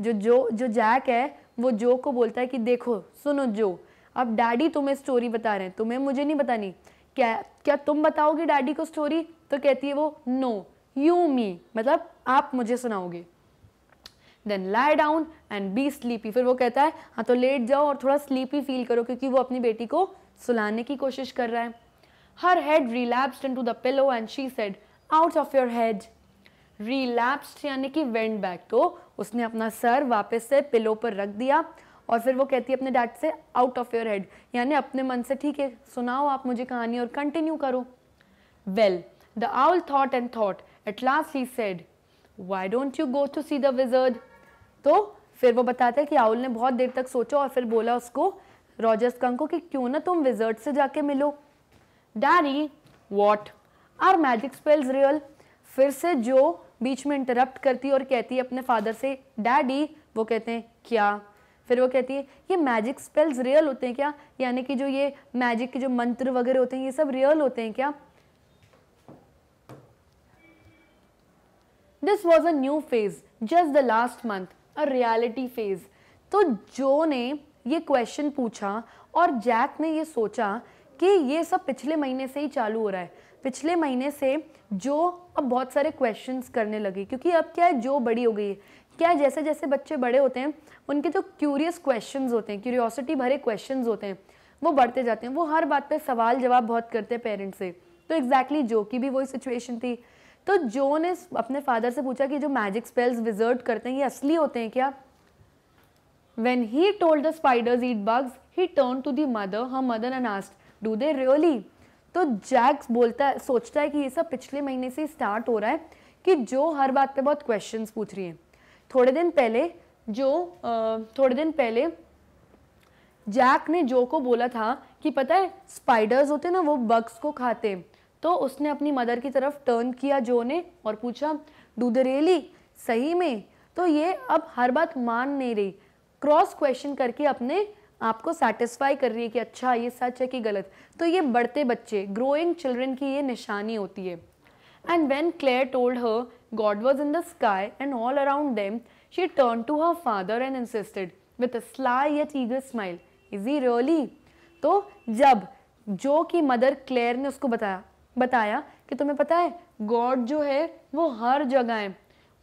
जो जो जो जैक है वो जो को बोलता है कि देखो सुनो जो अब डैडी तुम्हें स्टोरी बता रहे हैं तुम्हें मुझे नहीं बतानी क्या क्या तुम बताओगे डैडी को स्टोरी तो कहती है वो नो यू मी मतलब आप मुझे सुनाओगे then lie down and be sleepy फिर वो कहता है हाँ तो लेट जाओ और थोड़ा स्लीपी फील करो क्योंकि वो अपनी बेटी को सुलाने की कोशिश कर रहा है her head relapse into the pillow and she said out of your head relapsed यानी कि वेंट बैक तो उसने अपना सर वापस से पिलो पर रख दिया और फिर वो कहती है अपने डैड से आउट ऑफ योर हेड यानी अपने मन से ठीक है सुनाओ आप मुझे कहानी और कंटिन्यू करो well the owl thought and thought at last he said why don't you go to see the wizard तो फिर वो बताता है कि आउल ने बहुत देर तक सोचा और फिर बोला उसको रॉजर्स कंको कि क्यों ना तुम विजर्ड से जाके मिलो daddy what are magic spells real फिर से जो बीच में इंटरप्ट करती और कहती है अपने फादर से डैडी वो कहते हैं क्या फिर वो कहती है ये मैजिक स्पेल्स रियल होते हैं क्या यानी कि जो ये मैजिक के जो मंत्र वगैरह होते हैं ये सब रियल होते हैं क्या this was a new phase just the last month a reality phase तो जो ने ये क्वेश्चन पूछा और जैक ने ये सोचा कि ये सब पिछले महीने से ही चालू हो रहा है पिछले महीने से जो अब बहुत सारे क्वेश्चंस करने लगे क्योंकि अब क्या है जो बड़ी हो गई है क्या जैसे जैसे बच्चे बड़े होते हैं उनके जो क्यूरियस क्वेश्चन होते हैं क्यूरियोसिटी भरे क्वेश्चन होते हैं वो बढ़ते जाते हैं वो हर बात पर सवाल जवाब बहुत करते हैं पेरेंट्स से तो एग्जैक्टली exactly जो की भी वही सिचुएशन थी तो जो ने अपने फादर से पूछा कि जो मैजिक स्पेल्स विजर्ट करते हैं ये असली होते हैं क्या when he told the spiders eat bugs he turn to the mother her mother and asked do they really तो जैक्स बोलता है सोचता है कि ये सब पिछले महीने से स्टार्ट हो रहा है कि जो हर बात पे बहुत क्वेश्चन पूछ रही है थोड़े दिन पहले जो थोड़े दिन पहले जैक ने जो को बोला था कि पता है स्पाइडर्स होते ना वो बग्स को खाते तो उसने अपनी मदर की तरफ टर्न किया जो ने और पूछा डू द रियली सही में तो ये अब हर बात मान नहीं रही क्रॉस क्वेश्चन करके अपने आपको सेटिस्फाई कर रही है कि अच्छा ये सच है कि गलत तो ये बढ़ते बच्चे ग्रोइंग चिल्ड्रन की ये निशानी होती है and when Claire told her God was in the sky and all around them she turn to her father and insisted with a sly yet eager smile is he really तो जब जो कि mother clear ने उसको बताया बताया कि तुम्हें पता है गॉड जो है वो हर जगह है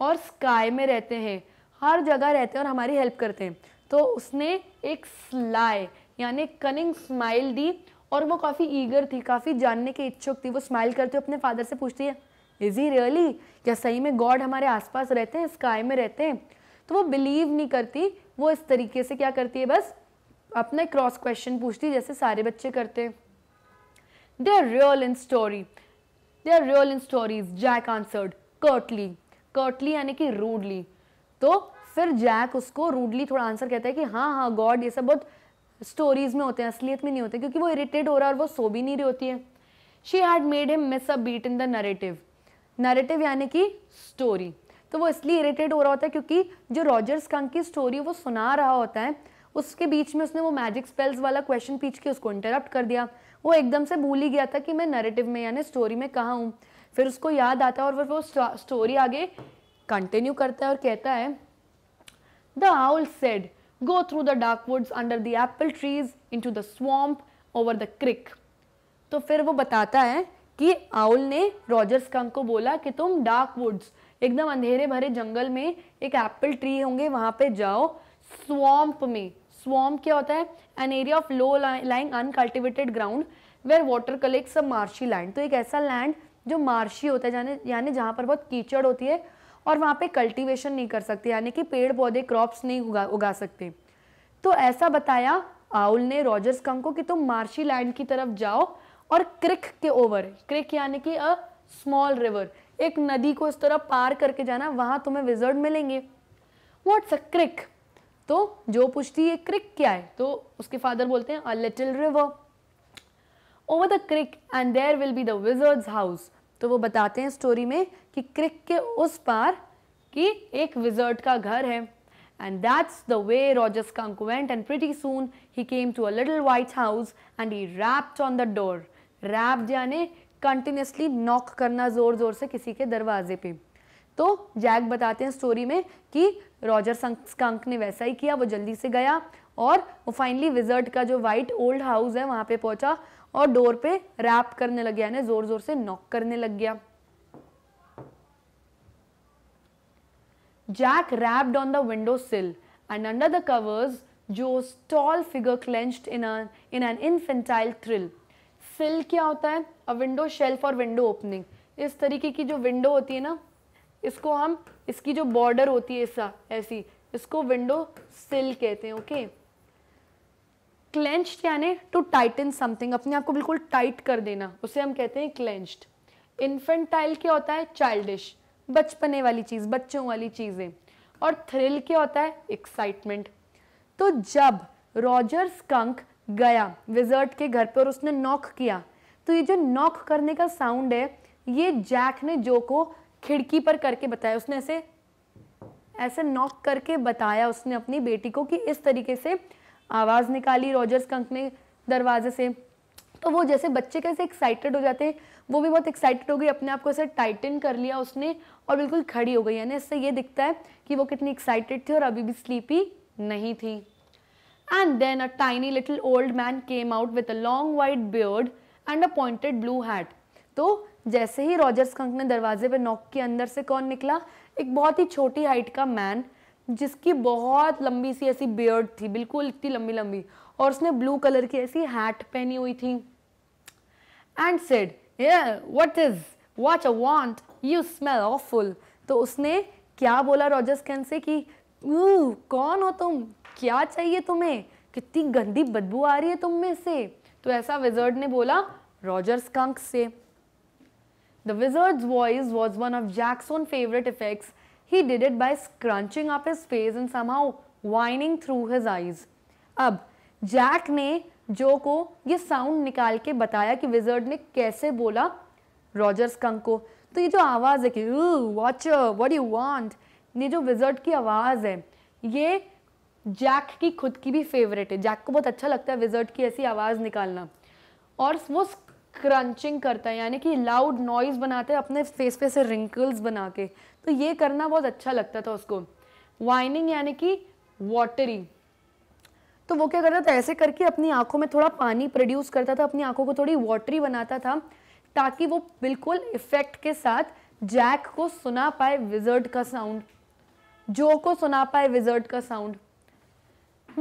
और स्काई में रहते हैं हर जगह रहते हैं और हमारी हेल्प करते हैं तो उसने एक स्लाई यानी कनिंग स्माइल दी और वो काफ़ी ईगर थी काफ़ी जानने के इच्छुक थी वो स्माइल करते हुए अपने फादर से पूछती है इज़ ही रियली क्या सही में गॉड हमारे आसपास रहते हैं स्काई में रहते हैं तो वो बिलीव नहीं करती वो इस तरीके से क्या करती है बस अपना क्रॉस क्वेश्चन पूछती जैसे सारे बच्चे करते हैं they are real in story they are real in stories Jack answered curtly curtly यानी कि रूडली तो फिर जैक उसको रूडली थोड़ा आंसर कहता है कि हाँ हाँ गॉड ये सब बहुत स्टोरीज में होते हैं असलियत में नहीं होते क्योंकि वो इरिटेड हो रहा है और वो सो भी नहीं रही होती है she had made him miss a beat in the narrative narrative यानी कि स्टोरी तो वो इसलिए इरिटेट हो रहा होता है क्योंकि जो रॉजर्स कंक की स्टोरी वो सुना रहा होता है उसके बीच में उसने वो मैजिक स्पेल्स वाला क्वेश्चन पीछ के उसको इंटरप्ट कर दिया वो एकदम से भूल ही गया था कि मैं नरेटिव में यानी स्टोरी में कहाँ हूँ फिर उसको याद आता है और फिर वो स्टोरी आगे कंटिन्यू करता है और कहता है The owl said, Go through the dark woods under the apple trees, into the swamp, over the creek. तो फिर वो बताता है कि आउल ने रॉजर्स कंक को बोला कि तुम डार्क वुड्स एकदम अंधेरे भरे जंगल में एक एप्पल ट्री होंगे वहाँ पे जाओ स्वॉम्प में स्वॉम्प क्या होता है an area of low lying uncultivated ground where water collect सब मार्शी लैंड तो एक ऐसा लैंड जो मार्शी होता है जाने यानी जहाँ पर बहुत कीचड़ होती है और वहाँ पे कल्टीवेशन नहीं कर सकते यानी कि पेड़ पौधे क्रॉप्स नहीं उगा उगा सकते तो ऐसा बताया आउल ने रॉजर्स कंग को कि तुम मार्शी लैंड की तरफ जाओ और क्रिक के ओवर क्रिक यानी कि अ स्मॉल रिवर एक नदी को इस तरह पार करके जाना वहाँ तुम्हें विजर्ड मिलेंगे व्हाट्स अ क्रिक तो जो पूछती है क्रिक क्या है तो उसके फादर बोलते हैं a little river over the creek and there will be the wizard's house तो वो बताते हैं स्टोरी में कि क्रिक के उस पार कि एक विजर्ट का घर है and that's the way Roger Skunk went and pretty soon he came to a little white house and he rapped on the door Rapped यानी कंटिन्यूसली नॉक करना ज़ोर ज़ोर से किसी के दरवाजे पे तो जैक बताते हैं स्टोरी में कि रॉजर स्कंक ने वैसा ही किया वो जल्दी से गया और वो फाइनली विजर्ट का जो वाइट ओल्ड हाउस है वहाँ पे पहुँचा और डोर पे रैप करने लग गया यानी ज़ोर ज़ोर से नॉक करने लग गया Jack rapped on the window sill, and under the covers, Joe's tall figure clenched in, a, in an infantile thrill. Sill क्या होता है अ विंडो शेल्फ और विंडो ओपनिंग इस तरीके की जो विंडो होती है ना इसको हम इसकी जो बॉर्डर होती है ऐसा ऐसी इसको विंडो सिल कहते हैं ओके क्लेंच्ड यानी टू टाइटन समथिंग अपने आप को बिल्कुल टाइट कर देना उसे हम कहते हैं क्लेंच्ड इन्फेंटाइल क्या होता है चाइल्डिश बचपने वाली चीज़ बच्चों वाली चीज़ें और थ्रिल क्या होता है एक्साइटमेंट तो जब रॉजर स्कंक गया विजर्ट के घर पर उसने नॉक किया तो ये जो नॉक करने का साउंड है ये जैक ने जो को खिड़की पर करके बताया उसने ऐसे ऐसे नॉक करके बताया उसने अपनी बेटी को कि इस तरीके से आवाज़ निकाली रॉजर्स कंक ने दरवाजे से तो वो जैसे बच्चे कैसे एक्साइटेड हो जाते हैं वो भी बहुत एक्साइटेड हो गई अपने आप को ऐसे टाइटन कर लिया उसने और बिल्कुल खड़ी हो गई यानी इससे ये दिखता है कि वो कितनी एक्साइटेड थी और अभी भी स्लीपी नहीं थी and then a tiny little old man came out with a long white beard and a pointed blue hat तो जैसे ही रॉजर्स कंक ने दरवाजे पर नॉक के अंदर से कौन निकला एक बहुत ही छोटी हाइट का मैन जिसकी बहुत लंबी सी ऐसी बियर्ड थी बिल्कुल इतनी लंबी लंबी और उसने ब्लू कलर की ऐसी हैट पहनी हुई थी and said yeah, what is watch a want you smell awful तो उसने क्या बोला रॉजर्स कैन से कि कौन हो तुम क्या चाहिए तुम्हें कितनी गंदी बदबू आ रही है तुम में से तो ऐसा विजर्ड ने बोला रॉजर्स कंक से the wizard's voice was one of Jack's own favourite effects he did it by scrunching up his face and somehow whining through his eyes अब जैक ने जो को ये साउंड निकाल के बताया कि विजर्ड ने कैसे बोला रॉजर्स कंक को तो ये जो आवाज़ है कि वॉच वट यू वांट ये जो विजर्ड की आवाज़ है ये जैक की खुद की भी फेवरेट है जैक को बहुत अच्छा लगता है विजर्ड की ऐसी आवाज़ निकालना और वो क्रंचिंग करता है यानी कि लाउड नॉइज़ बनाते हैं अपने फेस पे से रिंकल्स बना के तो ये करना बहुत अच्छा लगता था उसको वाइनिंग यानी कि वाटरी तो वो क्या करता था ऐसे करके अपनी आंखों में थोड़ा पानी प्रोड्यूस करता था अपनी आंखों को थोड़ी वाटरी बनाता था ताकि वो बिल्कुल इफेक्ट के साथ जैक को सुना पाए विजर्ड का साउंड जो को सुना पाए विजर्ड का sound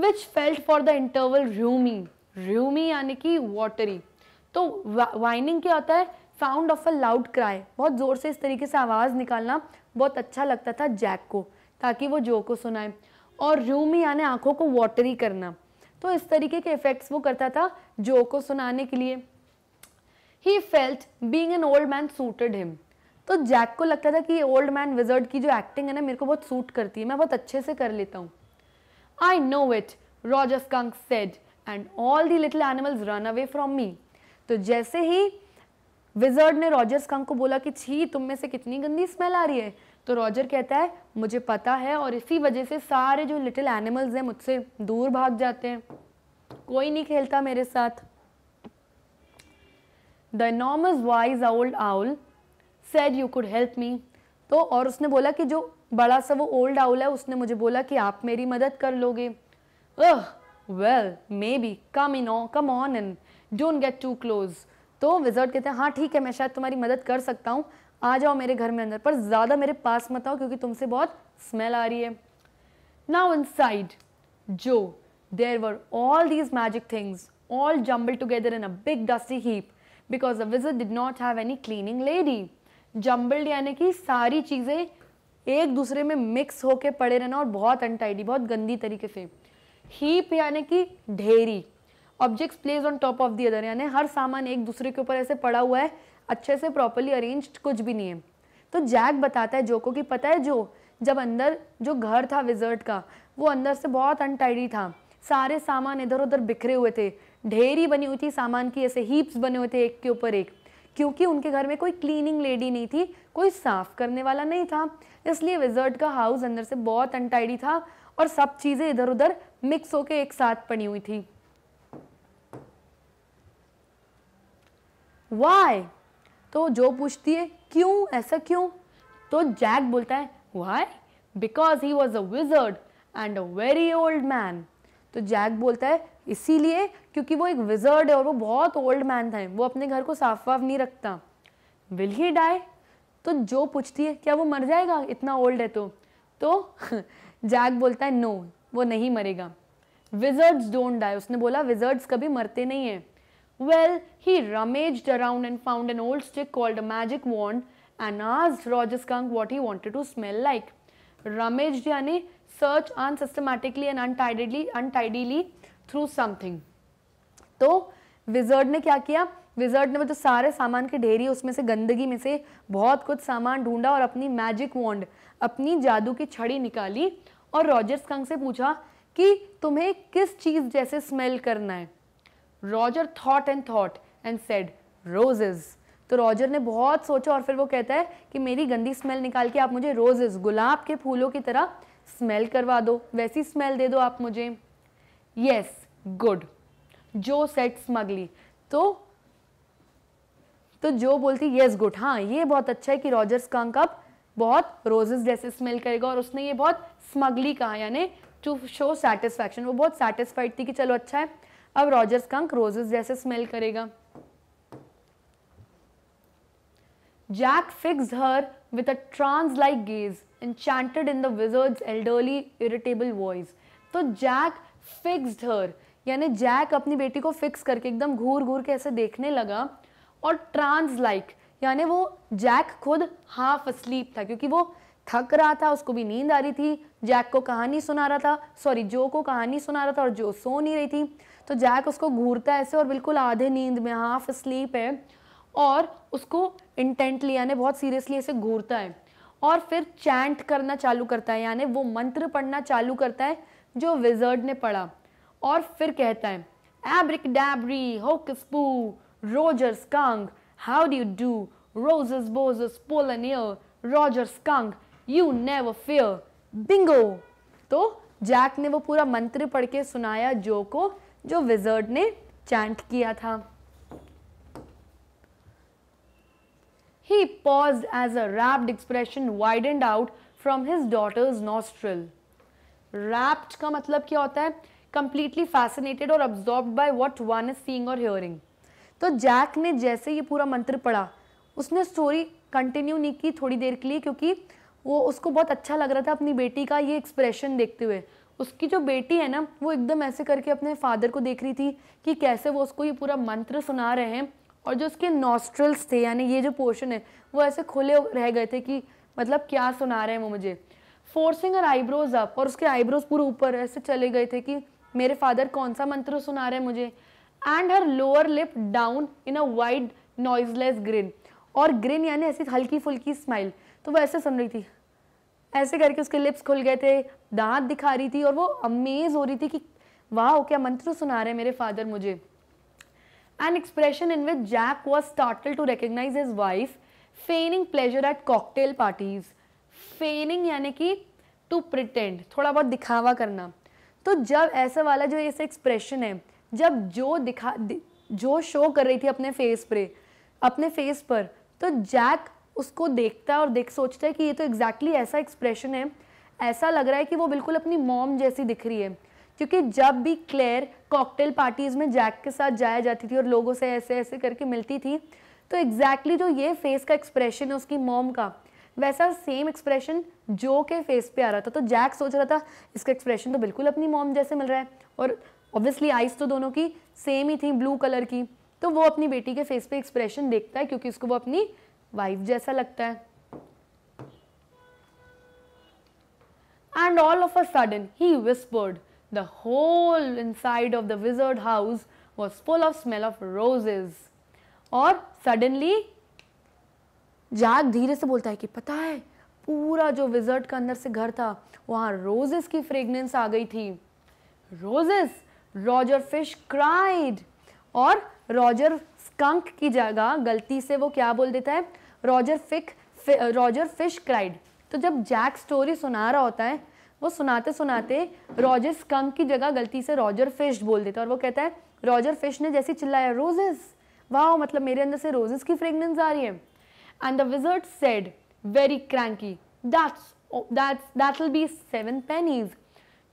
which felt for the interval rheumy rheumy यानी कि वाटरी तो वाइनिंग क्या होता है sound of a loud cry बहुत ज़ोर से इस तरीके से आवाज़ निकालना बहुत अच्छा लगता था जैक को ताकि वो जो को सुनाए और रूम में यानी आँखों को वाटरी करना तो इस तरीके के इफेक्ट्स वो करता था जो को सुनाने के लिए he felt being an old man suited him तो जैक को लगता था कि ये ओल्ड मैन विजर्ड की जो एक्टिंग है ना मेरे को बहुत सूट करती है मैं बहुत अच्छे से कर लेता हूँ I know it Roger Skunk said and all the little animals run away from me तो जैसे ही विजर्ड ने रॉजर स्कंक को बोला कि छी तुम में से कितनी गंदी स्मेल आ रही है तो रॉजर कहता है मुझे पता है और इसी वजह से सारे जो लिटिल एनिमल्स हैं मुझसे दूर भाग जाते हैं कोई नहीं खेलता मेरे साथ the enormous wise old owl said you could help me तो और उसने बोला कि जो बड़ा सा वो ओल्ड आउल है उसने मुझे बोला कि आप मेरी मदद कर लोगे uh well maybe come in oh come on in don't get too close तो विजर्ट कहते हैं हाँ ठीक है मैं शायद तुम्हारी मदद कर सकता हूँ आ जाओ मेरे घर में अंदर पर ज़्यादा मेरे पास मत आओ क्योंकि तुमसे बहुत स्मेल आ रही है now inside Jo there were all these magic things all jumble together इन a big dusty heap because the wizard did not have any cleaning lady. यानी कि सारी चीज़ें एक दूसरे में मिक्स होके पड़े रहना और बहुत अनटाइडी बहुत गंदी तरीके से हीप यानी कि ढेरी objects placed on top of the other यानी हर सामान एक दूसरे के ऊपर ऐसे पड़ा हुआ है अच्छे से प्रॉपरली अरेंज्ड कुछ भी नहीं है तो जैक बताता है को कि पता है जो जब अंदर जो घर था विजर्ट का वो अंदर से बहुत अनटाइडी था सारे सामान इधर उधर बिखरे हुए थे ढेरी बनी हुई थी सामान की ऐसे हीप्स बने हुए थे एक के ऊपर एक क्योंकि उनके घर में कोई क्लीनिंग लेडी नहीं थी कोई साफ करने वाला नहीं था इसलिए विजर्ट का हाउस अंदर से बहुत अनटाइडी था और सब चीज़ें इधर उधर मिक्स होके एक साथ पड़ी हुई थी वाई तो जो पूछती है क्यों ऐसा क्यों तो जैक बोलता है why because he was a wizard and a very old man तो जैक बोलता है इसीलिए क्योंकि वो एक विजर्ड है और वो बहुत ओल्ड मैन था वो अपने घर को साफ वाफ नहीं रखता विल ही डाई तो जो पूछती है क्या वो मर जाएगा इतना ओल्ड है तो तो [LAUGHS] जैक बोलता है नो no, वो नहीं मरेगा विजर्ड्स डोंट डाई उसने बोला विजर्ड्स कभी मरते नहीं हैं Well, he rummaged around and found an old stick called a magic wand and asked Roger Skunk what he wanted to smell like. Rummaged yani search unsystematically and untidily untidily through something. तो wizard ने क्या किया wizard ने वो जो सारे सामान की ढेरी उसमें से गंदगी में से बहुत कुछ सामान ढूंढा और अपनी मैजिक वॉन्ड अपनी जादू की छड़ी निकाली और रॉजर्स कंग से पूछा कि तुम्हें किस चीज़ जैसे स्मेल करना है Roger thought and thought and said roses तो रॉजर ने बहुत सोचा और फिर वो कहता है कि मेरी गंदी स्मेल निकाल के आप मुझे रोजेज़ गुलाब के फूलों की तरह स्मेल करवा दो वैसी स्मेल दे दो आप मुझे yes good Jo said smugly तो तो जो बोलती यस गुड हाँ ये बहुत अच्छा है कि रॉजर्स कंक अब बहुत रोजेस जैसे स्मेल करेगा और उसने ये बहुत स्मगली कहा यानी टू शो सेटिस्फैक्शन वो बहुत सेटिस्फाइड थी कि चलो अच्छा है अब रॉजर्स कंक रोजेस जैसे स्मेल करेगा Jack fix her with a trancelike gaze and in the wizard's elderly irritable voice तो जैक fixed हर यानी जैक अपनी बेटी को फिक्स करके एकदम घूर घूर के ऐसे देखने लगा और ट्रांस-लाइक यानी वो जैक खुद हाफ स्लीप था क्योंकि वो थक रहा था उसको भी नींद आ रही थी जैक को कहानी सुना रहा था सॉरी जो को कहानी सुना रहा था और जो सो नहीं रही थी तो जैक उसको घूरता है ऐसे और बिल्कुल आधे नींद में हाफ स्लीप है और उसको इंटेंटली यानी बहुत सीरियसली ऐसे घूरता है और फिर चैंट करना चालू करता है यानी वो मंत्र पढ़ना चालू करता है जो विजर्ड ने पढ़ा और फिर कहता है abracadabry hocus poo Roger Skunk how do do roses boses pull an ear Roger Skunk you never fear bingo तो जैक ने वो पूरा मंत्र पढ़ के सुनाया जो को जो विजर्ड ने चैंट किया था he pause as a rapt expression wide and out from his daughter's nostril rapt का मतलब क्या होता है कंप्लीटली फैसिनेटेड और absorbed by what one is seeing और हियरिंग तो जैक ने जैसे ये पूरा मंत्र पढ़ा उसने स्टोरी कंटिन्यू नहीं की थोड़ी देर के लिए क्योंकि वो उसको बहुत अच्छा लग रहा था अपनी बेटी का ये एक्सप्रेशन देखते हुए उसकी जो बेटी है ना वो एकदम ऐसे करके अपने फादर को देख रही थी कि कैसे वो उसको ये पूरा मंत्र सुना रहे हैं और जो उसके नॉस्ट्रल्स थे यानी ये जो पोर्शन है वो ऐसे खुले रह गए थे कि मतलब क्या सुना रहे हैं वो मुझे फोर्सिंग और आईब्रोज अप और उसके आईब्रोज पूरे ऊपर ऐसे चले गए थे कि मेरे फादर कौन सा मंत्र सुना रहे हैं मुझे and her lower lip down in a wide noiseless grin और ग्रिन यानी ऐसी हल्की फुल्की स्माइल तो वो ऐसे सुन रही थी ऐसे करके उसके लिप्स खुल गए थे दांत दिखा रही थी और वो अमेज हो रही थी कि वाह क्या मंत्र सुना रहे मेरे फादर मुझे an expression in which Jack was startle to recognize his wife feigning pleasure at cocktail parties feigning यानी कि टू प्रिटेंड थोड़ा बहुत दिखावा करना तो जब ऐसे वाला जो ऐसा एक्सप्रेशन है जब जो दिखा जो शो कर रही थी अपने फेस पर अपने फेस पर तो जैक उसको देखता है और देख सोचता है कि ये तो एग्जैक्टली ऐसा एक्सप्रेशन है ऐसा लग रहा है कि वो बिल्कुल अपनी मॉम जैसी दिख रही है क्योंकि जब भी क्लेयर कॉकटेल पार्टीज़ में जैक के साथ जाया जाती थी और लोगों से ऐसे ऐसे करके मिलती थी तो एग्जैक्टली exactly जो ये फेस का एक्सप्रेशन है उसकी मॉम का वैसा सेम एक्सप्रेशन जो के फेस पे आ रहा था तो जैक सोच रहा था इसका एक्सप्रेशन तो बिल्कुल अपनी मॉम जैसे मिल रहा है और ऑब्वियसली आइज़ तो दोनों की सेम ही थी ब्लू कलर की तो वो अपनी बेटी के फेस पे एक्सप्रेशन देखता है क्योंकि उसको वो अपनी वाइफ जैसा लगता है and all of a sudden he whispered the whole inside of the wizard house was full of smell of roses और सडनली जाग धीरे से बोलता है कि पता है पूरा जो विजर्ट का अंदर से घर था वहां रोजेस की फ्रेगनेंस आ गई थी रोजेस रॉजर फिश क्राइड और रॉजर स्कंक की जगह गलती से वो क्या बोल देता है Roger Fish Roger Fish cried तो जब जैक स्टोरी सुना रहा होता है वो सुनाते सुनाते रॉजर स्कंक की जगह गलती से रॉजर फिश बोल देता है और वो कहता है रॉजर फिश ने जैसे चिल्लाया रोजेस वाह मतलब मेरे अंदर से रोजेस की फ्रेगनेंस आ रही है and the wizard said very cranky that's that's that will be seven pennies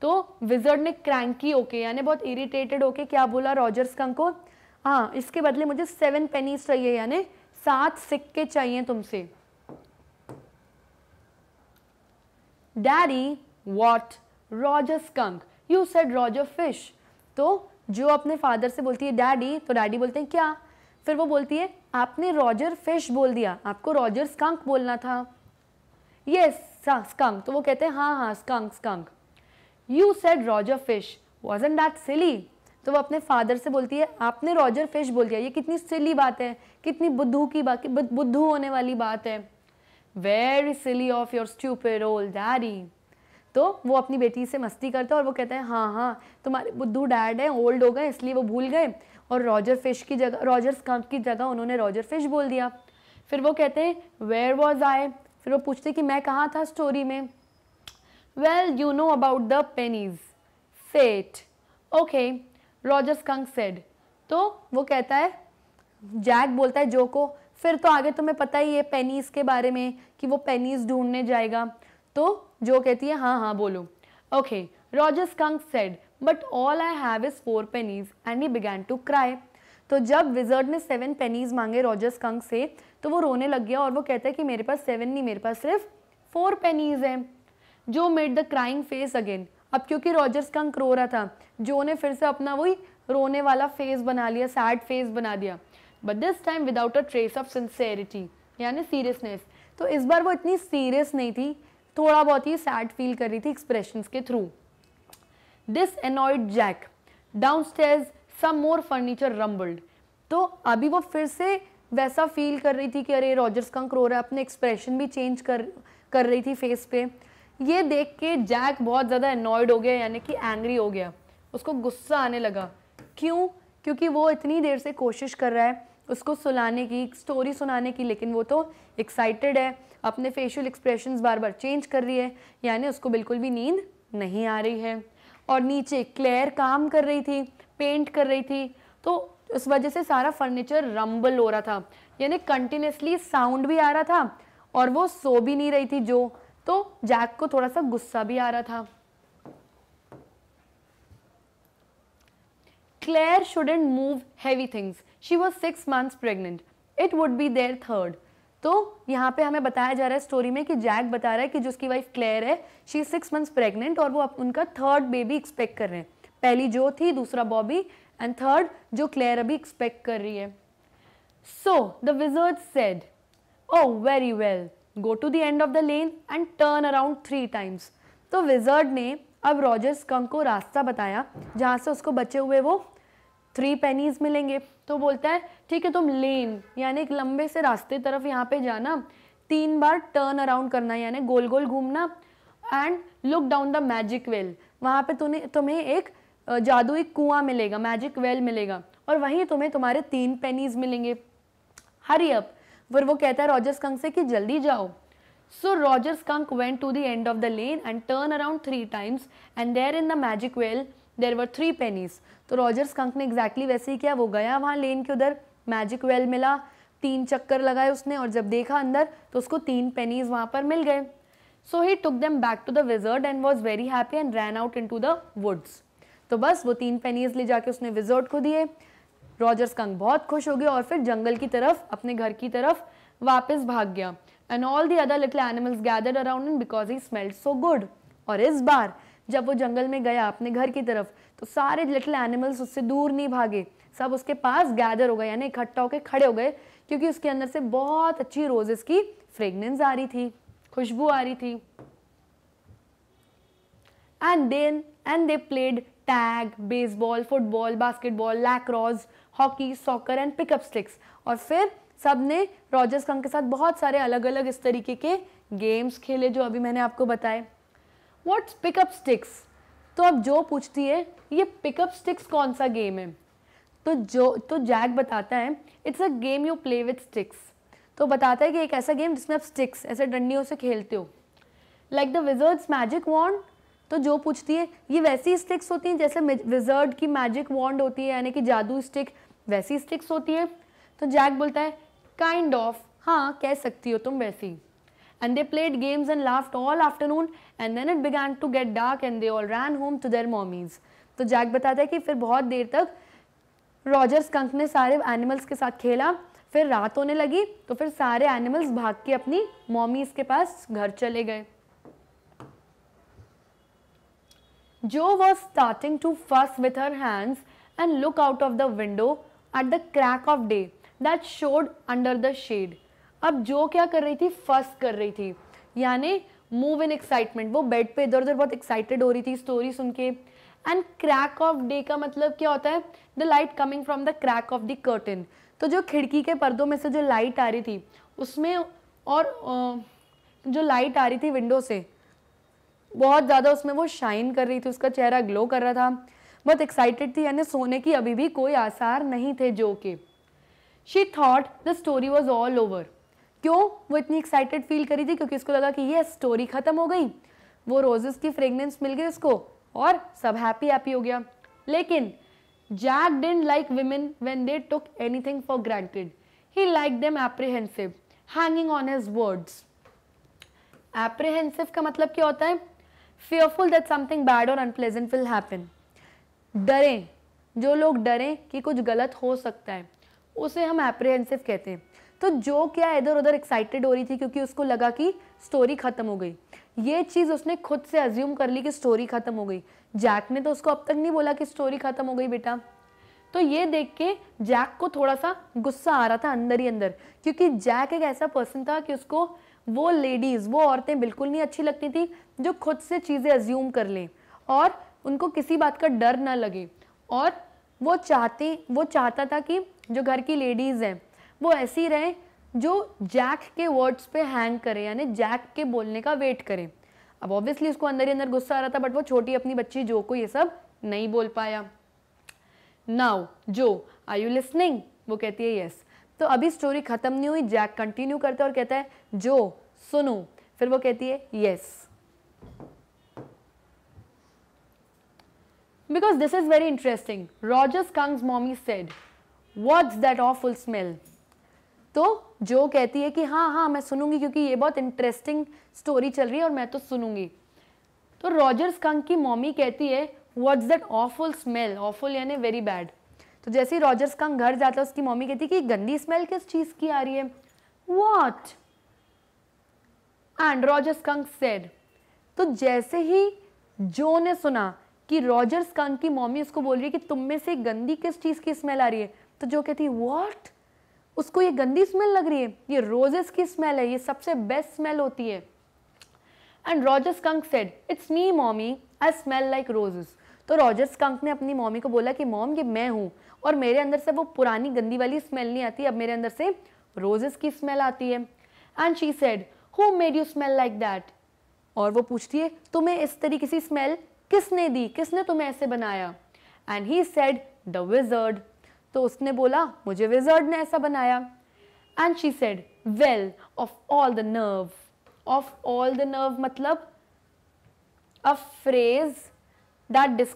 तो विजर्ड ने क्रैंकी ओके यानी बहुत इरिटेटेड होके क्या बोला रॉजर स्कंक को हाँ इसके बदले मुझे सेवन पेनीज चाहिए यानी सात सिक्के चाहिए तुमसे daddy what Roger Skunk you said Roger Fish तो जो अपने फादर से बोलती है डैडी तो डैडी बोलते हैं क्या फिर वो बोलती है आपने रॉजर फिश बोल दिया आपको रॉजर स्कंक बोलना था यस स्कंक तो वो कहते हैं हाँ हाँ skunk skunk you said Roger Fish wasn't that silly तो वो अपने फादर से बोलती है आपने रॉजर फिश बोल दिया ये कितनी सिली बात है कितनी बुद्धू की बात बुद्धू होने वाली बात है very silly of your stupid old daddy तो वो अपनी बेटी से मस्ती करता है और वो कहता है हाँ हाँ तुम्हारे बुद्धू डैड है ओल्ड हो गए इसलिए वो भूल गए और रॉजर फिश की जगह रॉजर स्कंक की जगह उन्होंने रॉजर फिश बोल दिया फिर वो कहते हैं वेयर वॉज आई फिर वो पूछते कि मैं कहाँ था स्टोरी में well you know about the pennies said okay Roger Skunk said तो वो कहता है जैक बोलता है जो को फिर तो आगे तुम्हें पता ही है पेनीज के बारे में कि वो पेनीज ढूंढने जाएगा तो जो कहती है हाँ हाँ बोलो okay Roger Skunk said but all I have is four pennies and he began to cry तो जब विजर्ड ने सेवन पेनीज मांगे रॉजर्स कंक से तो वो रोने लग गया और वो कहता है कि मेरे पास सेवन नहीं मेरे पास सिर्फ फोर पेनीज हैं Jo made the crying face again अब क्योंकि रॉजर्स का अंक रो रहा था जो ने फिर से अपना वही रोने वाला फेस बना लिया सैड फेस बना दिया but this time without a trace of sincerity यानी सीरियसनेस तो इस बार वो इतनी सीरियस नहीं थी थोड़ा बहुत ही सैड फील कर रही थी एक्सप्रेशन के through this annoyed Jack downstairs some more furniture rumbled तो अभी वो फिर से वैसा फील कर रही थी कि अरे रॉजर्स अंक रो रहा है अपने एक्सप्रेशन भी चेंज कर कर रही थी फेस पे ये देख के जैक बहुत ज़्यादा एनॉयड हो गया यानी कि एंग्री हो गया उसको गुस्सा आने लगा क्यों क्योंकि वो इतनी देर से कोशिश कर रहा है उसको सुलाने की स्टोरी सुनाने की लेकिन वो तो एक्साइटेड है अपने फेशियल एक्सप्रेशंस बार बार चेंज कर रही है यानी उसको बिल्कुल भी नींद नहीं आ रही है और नीचे क्लेयर काम कर रही थी पेंट कर रही थी तो उस वजह से सारा फर्नीचर रंबल हो रहा था यानी कंटिन्यूसली साउंड भी आ रहा था और वो सो भी नहीं रही थी जो तो जैक को थोड़ा सा गुस्सा भी आ रहा था Claire shouldn't move heavy things she was six months pregnant it would be their third तो यहाँ पे हमें बताया जा रहा है स्टोरी में कि जैक बता रहा है कि जो उसकी वाइफ क्लेयर है she is six months pregnant और वो अब उनका थर्ड बेबी एक्सपेक्ट कर रहे हैं पहली जो थी दूसरा बॉबी एंड थर्ड जो क्लेयर अभी एक्सपेक्ट कर रही है so the wizard said oh very well go to the end of the lane and turn around three times तो विजर्ड ने अब रॉजर्स कंक को रास्ता बताया जहाँ से उसको बचे हुए वो थ्री पेनीज मिलेंगे तो बोलता है ठीक है तुम लेन यानी एक लंबे से रास्ते तरफ यहाँ पे जाना तीन बार टर्न अराउंड करना यानी गोल गोल घूमना and look down the magic well वहाँ पे तुम्हें तुम्हें एक जादुई कुआं मिलेगा मैजिक वेल मिलेगा और वहीं तुम्हें तुम्हारे तीन पेनीज मिलेंगे हरी अप फिर वो कहता है रॉजर्स कंक से कि जल्दी जाओ so Roger Skunk went to the end of the lane and turn around three times and there in the magic well there were three pennies तो रॉजर्स कंक ने एग्जैक्टली वैसे ही किया वो गया वहाँ लेन के उधर मैजिक वेल मिला तीन चक्कर लगाए उसने और जब देखा अंदर तो उसको तीन पेनीज वहाँ पर मिल गए so he took them back to the wizard and was very happy and ran out into the woods तो बस वो तीन पेनीज ले जाके उसने विजर्ड को दिए रॉजर्स कंग बहुत खुश हो गया और फिर जंगल की तरफ अपने घर की तरफ वापस भाग गया and all the other little animals gathered around him because he smelled so good और इस बार जब वो जंगल में गया अपने घर की तरफ तो सारे लिटिल एनिमल्स उससे दूर नहीं भागे सब उसके पास गैदर हो गए यानी इकट्ठा होकर खड़े हो गए क्योंकि उसके अंदर से बहुत अच्छी रोजेस की फ्रेगनेंस आ रही थी खुशबू आ रही थी and then and they played tag baseball football basketball lacrosse hockey soccer and pickup sticks और फिर सब ने रॉजर्स कंग के साथ बहुत सारे अलग अलग इस तरीके के गेम्स खेले जो अभी मैंने आपको बताए वॉट्स पिकअप स्टिक्स तो अब जो पूछती है ये पिकअप स्टिक्स कौन सा गेम है तो जो तो जैक बताता है it's a game you play with sticks तो बताता है कि एक ऐसा गेम जिसमें आप स्टिक्स ऐसे डंडियों से खेलते हो like the wizard's magic wand तो जो पूछती है ये वैसी स्टिक्स होती हैं जैसे विजर्ड की मैजिक वॉन्ड होती है यानी कि जादू स्टिक वैसी स्टिक्स होती है तो जैक बोलता है काइंड ऑफ हाँ कह सकती हो तुम वैसी and they played games and laughed all afternoon and then it began to get dark and they all ran home to their mommies तो जैक बताता है कि फिर बहुत देर तक रॉजर्स कंक ने सारे एनिमल्स के साथ खेला फिर रात होने लगी तो फिर सारे एनिमल्स भाग के अपनी मॉमीज के पास घर चले गए Jo was starting to fuss with her hands and look out of the window at the crack of day that showed under the shade अब जो क्या कर रही थी फर्स्ट कर रही थी यानी मूव इन एक्साइटमेंट वो बेड पे इधर उधर बहुत एक्साइटेड हो रही थी स्टोरी सुन के एंड क्रैक ऑफ डे का मतलब क्या होता है the light coming from the crack of the curtain तो जो खिड़की के पर्दों में से जो लाइट आ रही थी उसमें और जो लाइट आ रही थी विंडो से बहुत ज़्यादा उसमें वो शाइन कर रही थी उसका चेहरा ग्लो कर रहा था बहुत एक्साइटेड थी यानी सोने की अभी भी कोई आसार नहीं थे जो के she thought the story was all over क्यों वो इतनी एक्साइटेड फील करी थी क्योंकि उसको लगा कि ये स्टोरी ख़त्म हो गई वो रोजेस की फ्रेगनेंस मिल गई उसको और सब हैप्पी हैप्पी हो गया लेकिन Jack didn't like women when they took anything for granted he like them apprehensive hanging on his words apprehensive का मतलब क्या होता है फियरफुल दैट समथिंग बैड और अनप्लेजेंट विल हैपन डरें जो लोग डरें कि कुछ गलत हो सकता है उसे हम एप्रिहेंसिव कहते हैं तो जो क्या इधर उधर एक्साइटेड हो रही थी क्योंकि उसको लगा कि स्टोरी ख़त्म हो गई ये चीज़ उसने खुद से अज्यूम कर ली कि स्टोरी ख़त्म हो गई जैक ने तो उसको अब तक नहीं बोला कि स्टोरी ख़त्म हो गई बेटा तो ये देख के जैक को थोड़ा सा गुस्सा आ रहा था अंदर ही अंदर क्योंकि जैक एक ऐसा पर्सन था कि उसको वो लेडीज़ वो औरतें बिल्कुल नहीं अच्छी लगती थी जो खुद से चीज़ें अज्यूम कर लें और उनको किसी बात का डर ना लगे और वो चाहती वो चाहता था कि जो घर की लेडीज़ हैं वो ऐसी रहें जो जैक के वर्ड्स पे हैंग करें यानी जैक के बोलने का वेट करें अब ऑब्वियसली उसको अंदर ही अंदर गुस्सा आ रहा था बट वो छोटी अपनी बच्ची जो को ये सब नहीं बोल पाया नाउ जो आर यू लिसनिंग वो कहती है यस तो अभी स्टोरी ख़त्म नहीं हुई जैक कंटिन्यू करता है और कहता है जो सुनो फिर वो कहती है yes. Because this is very interesting. Roger Skunk's mommy said, What's that awful smell? तो जो कहती है कि हाँ हाँ मैं सुनूंगी क्योंकि ये बहुत इंटरेस्टिंग स्टोरी चल रही है और मैं तो सुनूंगी तो रॉजर्स कंक की मॉमी कहती है what's that awful smell awful यानी वेरी बैड तो जैसे ही रॉजर्स कंक घर जाता है उसकी मॉमी कहती है कि गंदी स्मेल किस चीज़ की आ रही है what and Roger's skunk said तो जैसे ही जो ने सुना कि रॉजर्स का की मॉमी उसको बोल रही है कि तुम में से गंदी किस चीज़ की स्मेल आ रही है तो जो कहती है वॉट उसको ये गंदी स्मेल लग रही है ये रोजेस की स्मेल है ये सबसे बेस्ट स्मेल होती है and Roger's skunk said it's me mommy I smell like roses तो रॉजर्स कंक ने अपनी मॉमी को बोला कि मॉम ये मैं हूं और मेरे अंदर से वो पुरानी गंदी वाली स्मेल नहीं आती अब मेरे अंदर से रोजेस की स्मेल आती है and she said who made you smell like that और वो पूछती है तुम्हें इस तरीके से स्मेल किसने दी किसने तुम्हें ऐसे बनाया and he said the wizard तो उसने बोला मुझे विजर्ड ने ऐसा बनाया and she said well of all the nerve of all the nerve मतलब a phrase that this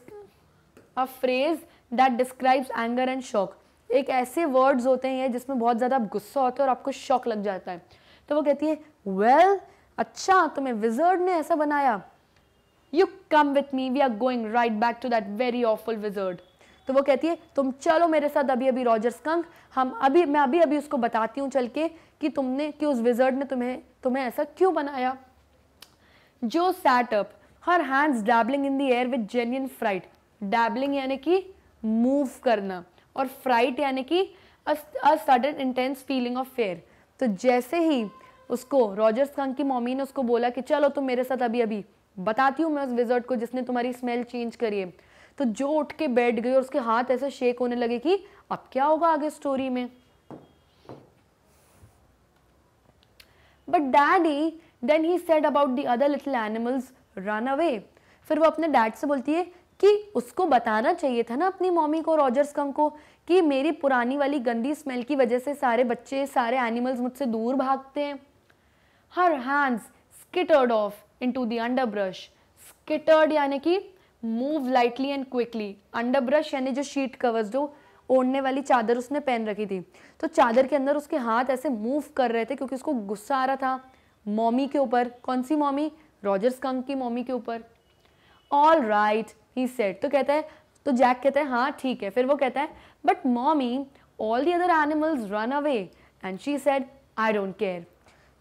a phrase that describes anger and shock एक ऐसे वर्ड्स होते हैं जिसमें बहुत ज़्यादा आप गुस्सा होते हैं और आपको शॉक लग जाता है तो वो कहती है वेल well, अच्छा तुम्हें विजर्ड ने ऐसा बनाया you come with me we are going right back to that very awful wizard तो वो कहती है तुम चलो मेरे साथ अभी अभी रॉजर्स कंग हम अभी मैं अभी अभी उसको बताती हूँ चल के कि तुमने कि उस विजर्ड ने तुम्हें तुम्हें ऐसा क्यों बनाया जो set up her hands dabbling in the air with genuine fright dabbling यानी कि मूव करना और फ्राइट यानी कि a sudden intense feeling of fear तो जैसे ही उसको रॉजर्स कंग की मॉमी ने उसको बोला कि चलो तुम मेरे साथ अभी अभी बताती हूँ मैं उस विजर्ट को जिसने तुम्हारी स्मेल चेंज करी है तो जो उठ के बैठ गई और उसके हाथ ऐसे शेक होने लगे कि अब क्या होगा आगे स्टोरी में but daddy then he said about the other little animals run away फिर वो अपने डैड से बोलती है कि उसको बताना चाहिए था ना अपनी मॉमी को रॉजर्स कंग को कि मेरी पुरानी वाली गंदी स्मेल की वजह से सारे बच्चे सारे एनिमल्स मुझसे दूर भागते हैं her hands skittered off into the underbrush skittered यानी कि move lightly and quickly underbrush यानी जो शीट कवर्स जो ओढ़ने वाली चादर उसने पहन रखी थी तो चादर के अंदर उसके हाथ ऐसे मूव कर रहे थे क्योंकि उसको गुस्सा आ रहा था मॉमी के ऊपर कौन सी मॉमी रॉजर्स कंक की मॉमी के ऊपर ऑल राइट ही सेट तो कहता है तो जैक कहता है हाँ ठीक है फिर वो कहता है but mommy all the other animals run away and she said I don't care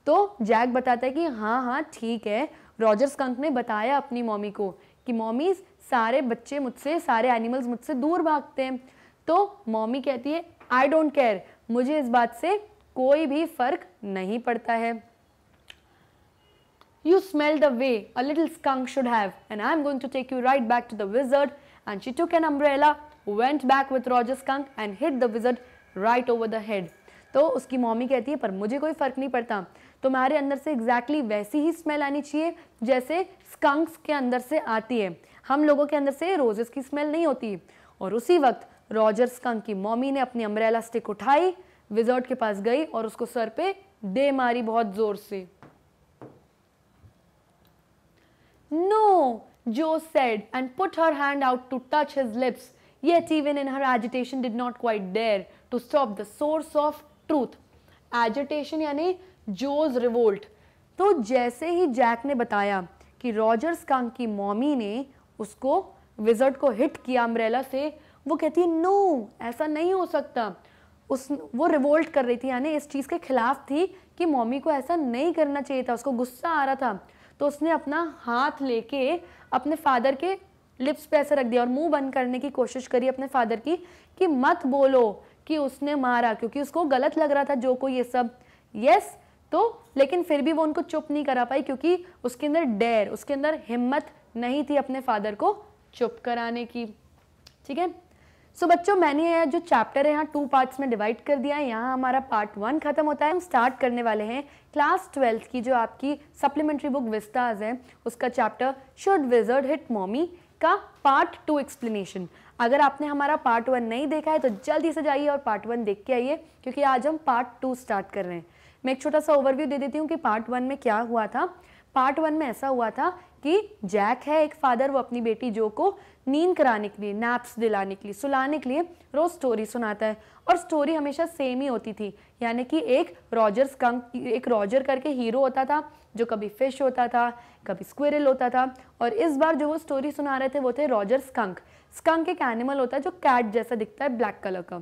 तो जैक बताता है कि हाँ हाँ ठीक है रॉजर स्कंक ने बताया अपनी मॉमी को कि मॉमीज सारे बच्चे मुझसे सारे एनिमल्स मुझसे दूर भागते हैं तो मॉमी कहती है आई डोंट केयर मुझे इस बात से कोई भी फर्क नहीं पड़ता है you smell the way a little skunk should have and I am going to take you right back to the wizard and she took an umbrella went back with Roger skunk and hit the wizard right over the head तो उसकी mommy कहती है पर मुझे कोई फर्क नहीं पड़ता तुम्हारे अंदर से एग्जैक्टली exactly वैसी ही स्मेल आनी चाहिए जैसे स्कंक्स के अंदर से आती है हम लोगों के अंदर से रोजेस की स्मेल नहीं होती और उसी वक्त रॉजर स्कंक की मॉमी ने अपनी अम्ब्रेला स्टिक उठाई विजर्ट के पास गई और उसको सर पे दे मारी बहुत जोर से no Jo said and put her hand out to touch his lips Yet, even in her agitation, did not quite dare to stop the source of truth. Agitation यानी जोज रिवोल्ट तो जैसे ही जैक ने बताया कि रॉजर्स कांग की मॉमी ने उसको विजर्ड को हिट किया अम्ब्रेला से वो कहती है नो ऐसा नहीं हो सकता उस वो रिवोल्ट कर रही थी यानी इस चीज़ के खिलाफ थी कि मॉमी को ऐसा नहीं करना चाहिए था उसको गुस्सा आ रहा था तो उसने अपना हाथ लेके अपने फादर के लिप्स पे ऐसा रख दिया और मुंह बंद करने की कोशिश करी अपने फादर की कि मत बोलो कि उसने मारा क्योंकि उसको गलत लग रहा था जो को ये सब यस तो लेकिन फिर भी वो उनको चुप नहीं करा पाई क्योंकि उसके अंदर डेर उसके अंदर हिम्मत नहीं थी अपने फादर को चुप कराने की ठीक है सो बच्चों मैंने यह जो चैप्टर है यहाँ टू पार्ट्स में डिवाइड कर दिया है यहाँ हमारा पार्ट वन खत्म होता है हम स्टार्ट करने वाले हैं क्लास ट्वेल्थ की जो आपकी सप्लीमेंट्री बुक विस्ताज है उसका chapter should wizard hit mommy का पार्ट टू एक्सप्लेनेशन अगर आपने हमारा पार्ट वन नहीं देखा है तो जल्दी से जाइए और पार्ट वन देख के आइए क्योंकि आज हम पार्ट टू स्टार्ट कर रहे हैं मैं एक छोटा सा ओवरव्यू दे देती हूँ कि पार्ट वन में क्या हुआ था पार्ट वन में ऐसा हुआ था कि जैक है एक फादर वो अपनी बेटी जो को नींद कराने के लिए नैप्स दिलाने के लिए सुलाने के लिए रोज़ स्टोरी सुनाता है और स्टोरी हमेशा सेम ही होती थी यानी कि एक रॉजर्स कंक एक रॉजर करके हीरो होता था जो कभी फिश होता था कभी स्क्वेरल होता था और इस बार जो वो स्टोरी सुना रहे थे वो थे रॉजर स्कंक स्कंक एक एनिमल होता है जो कैट जैसा दिखता है ब्लैक कलर का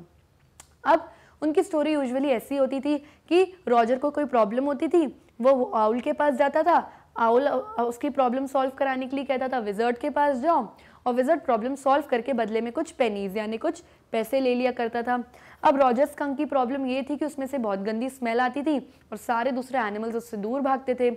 अब उनकी स्टोरी यूजुअली ऐसी होती थी कि रॉजर को कोई प्रॉब्लम होती थी वो आउल के पास जाता था आउल उसकी प्रॉब्लम सॉल्व कराने के लिए कहता था विजर्ट के पास जाओ और विजर्ट प्रॉब्लम सॉल्व करके बदले में कुछ पेनीज यानी कुछ पैसे ले लिया करता था अब रॉजर्स कंग की प्रॉब्लम ये थी कि उसमें से बहुत गंदी स्मेल आती थी और सारे दूसरे एनिमल्स उससे दूर भागते थे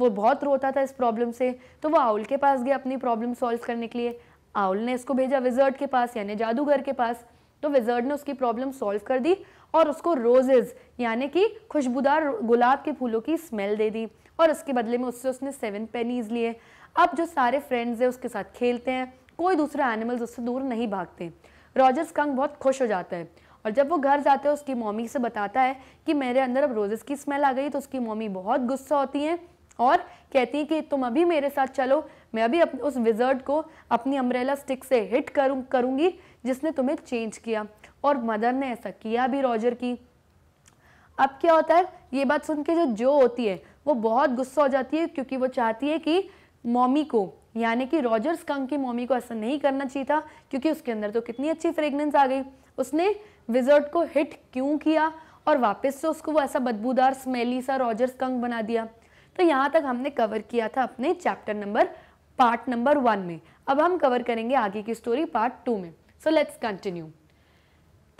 वो बहुत रोता था इस प्रॉब्लम से तो वो आउल के पास गया अपनी प्रॉब्लम सॉल्व करने के लिए आउल ने इसको भेजा विजर्ट के पास यानी जादूगर के पास तो विजर्ट ने उसकी प्रॉब्लम सॉल्व कर दी और उसको रोजेज यानी कि खुशबूदार गुलाब के फूलों की स्मेल दे दी और उसके बदले में उससे उसने सेवन पेनीज लिए अब जो सारे फ्रेंड्स हैं उसके साथ खेलते हैं कोई दूसरा एनिमल्स उससे दूर नहीं भागते रॉजर्स कंग बहुत खुश हो जाता है और जब वो घर जाता है उसकी मॉमी से बताता है कि मेरे अंदर अब रोजेज़ की स्मेल आ गई तो उसकी मॉमी बहुत गुस्सा होती हैं और कहती हैं कि तुम अभी मेरे साथ चलो मैं अभी अप, उस विजर्ड को अपनी अम्ब्रेला स्टिक से हिट करूँ करूँगी जिसने तुम्हें चेंज किया और मदर ने ऐसा किया भी रॉजर की अब क्या होता है ये बात सुन के जो जो होती है वो बहुत गुस्सा हो जाती है क्योंकि वो चाहती है कि मॉमी को यानी कि रॉजर्स कंग की मॉमी को ऐसा नहीं करना चाहिए था क्योंकि उसके अंदर तो कितनी अच्छी फ्रेगनेंस आ गई उसने विजर्ट को हिट क्यों किया और वापस से उसको वो ऐसा बदबूदार स्मेली सा रॉजर्स कंग बना दिया तो यहाँ तक हमने कवर किया था अपने chapter number part number one में अब हम कवर करेंगे आगे की स्टोरी पार्ट टू में सो लेट्स कंटिन्यू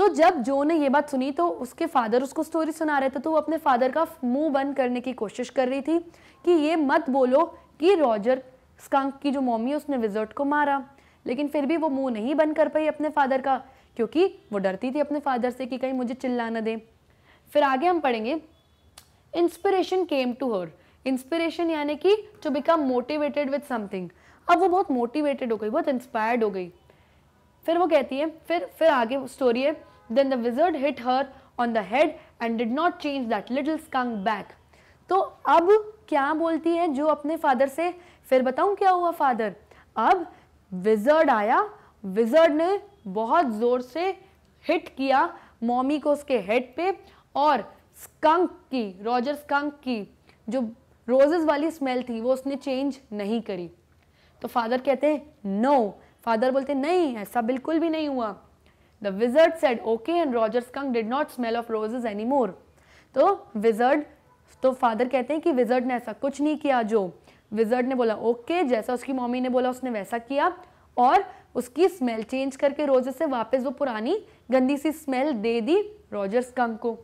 तो जब जो ने ये बात सुनी तो उसके फादर उसको स्टोरी सुना रहे थे तो वो अपने फादर का मुंह बंद करने की कोशिश कर रही थी कि ये मत बोलो कि रॉजर स्कंक की जो मॉमी है उसने विजर्ट को मारा लेकिन फिर भी वो मुंह नहीं बंद कर पाई अपने फादर का क्योंकि वो डरती थी अपने फादर से कि कहीं मुझे चिल्ला ना दे फिर आगे हम पढ़ेंगे inspiration came to her inspiration यानी कि to become motivated with something अब वो बहुत मोटिवेटेड हो गई बहुत इंस्पायर्ड हो गई फिर वो कहती है फिर फिर आगे स्टोरी है then the wizard hit her on the head and did not change that little skunk back तो अब क्या बोलती है जो अपने फादर से फिर बताऊं क्या हुआ फादर अब विजर्ड आया विजर्ड ने बहुत ज़ोर से हिट किया मॉमी को उसके हेड पे और स्कंक की रॉजर स्कंक की जो रोजेस वाली स्मेल थी वो उसने चेंज नहीं करी तो फादर कहते हैं नो फादर बोलते नहीं ऐसा बिल्कुल भी नहीं हुआ The wizard said okay and Roger Skunk did not smell of roses anymore. तो विजर्ड तो फादर कहते हैं कि विजर्ड ने ऐसा कुछ नहीं किया जो विजर्ड ने बोला ओके okay, जैसा उसकी मम्मी ने बोला उसने वैसा किया और उसकी स्मेल चेंज करके रोजेस से वापस वो पुरानी गंदी सी स्मेल दे दी रॉजर्स कंग को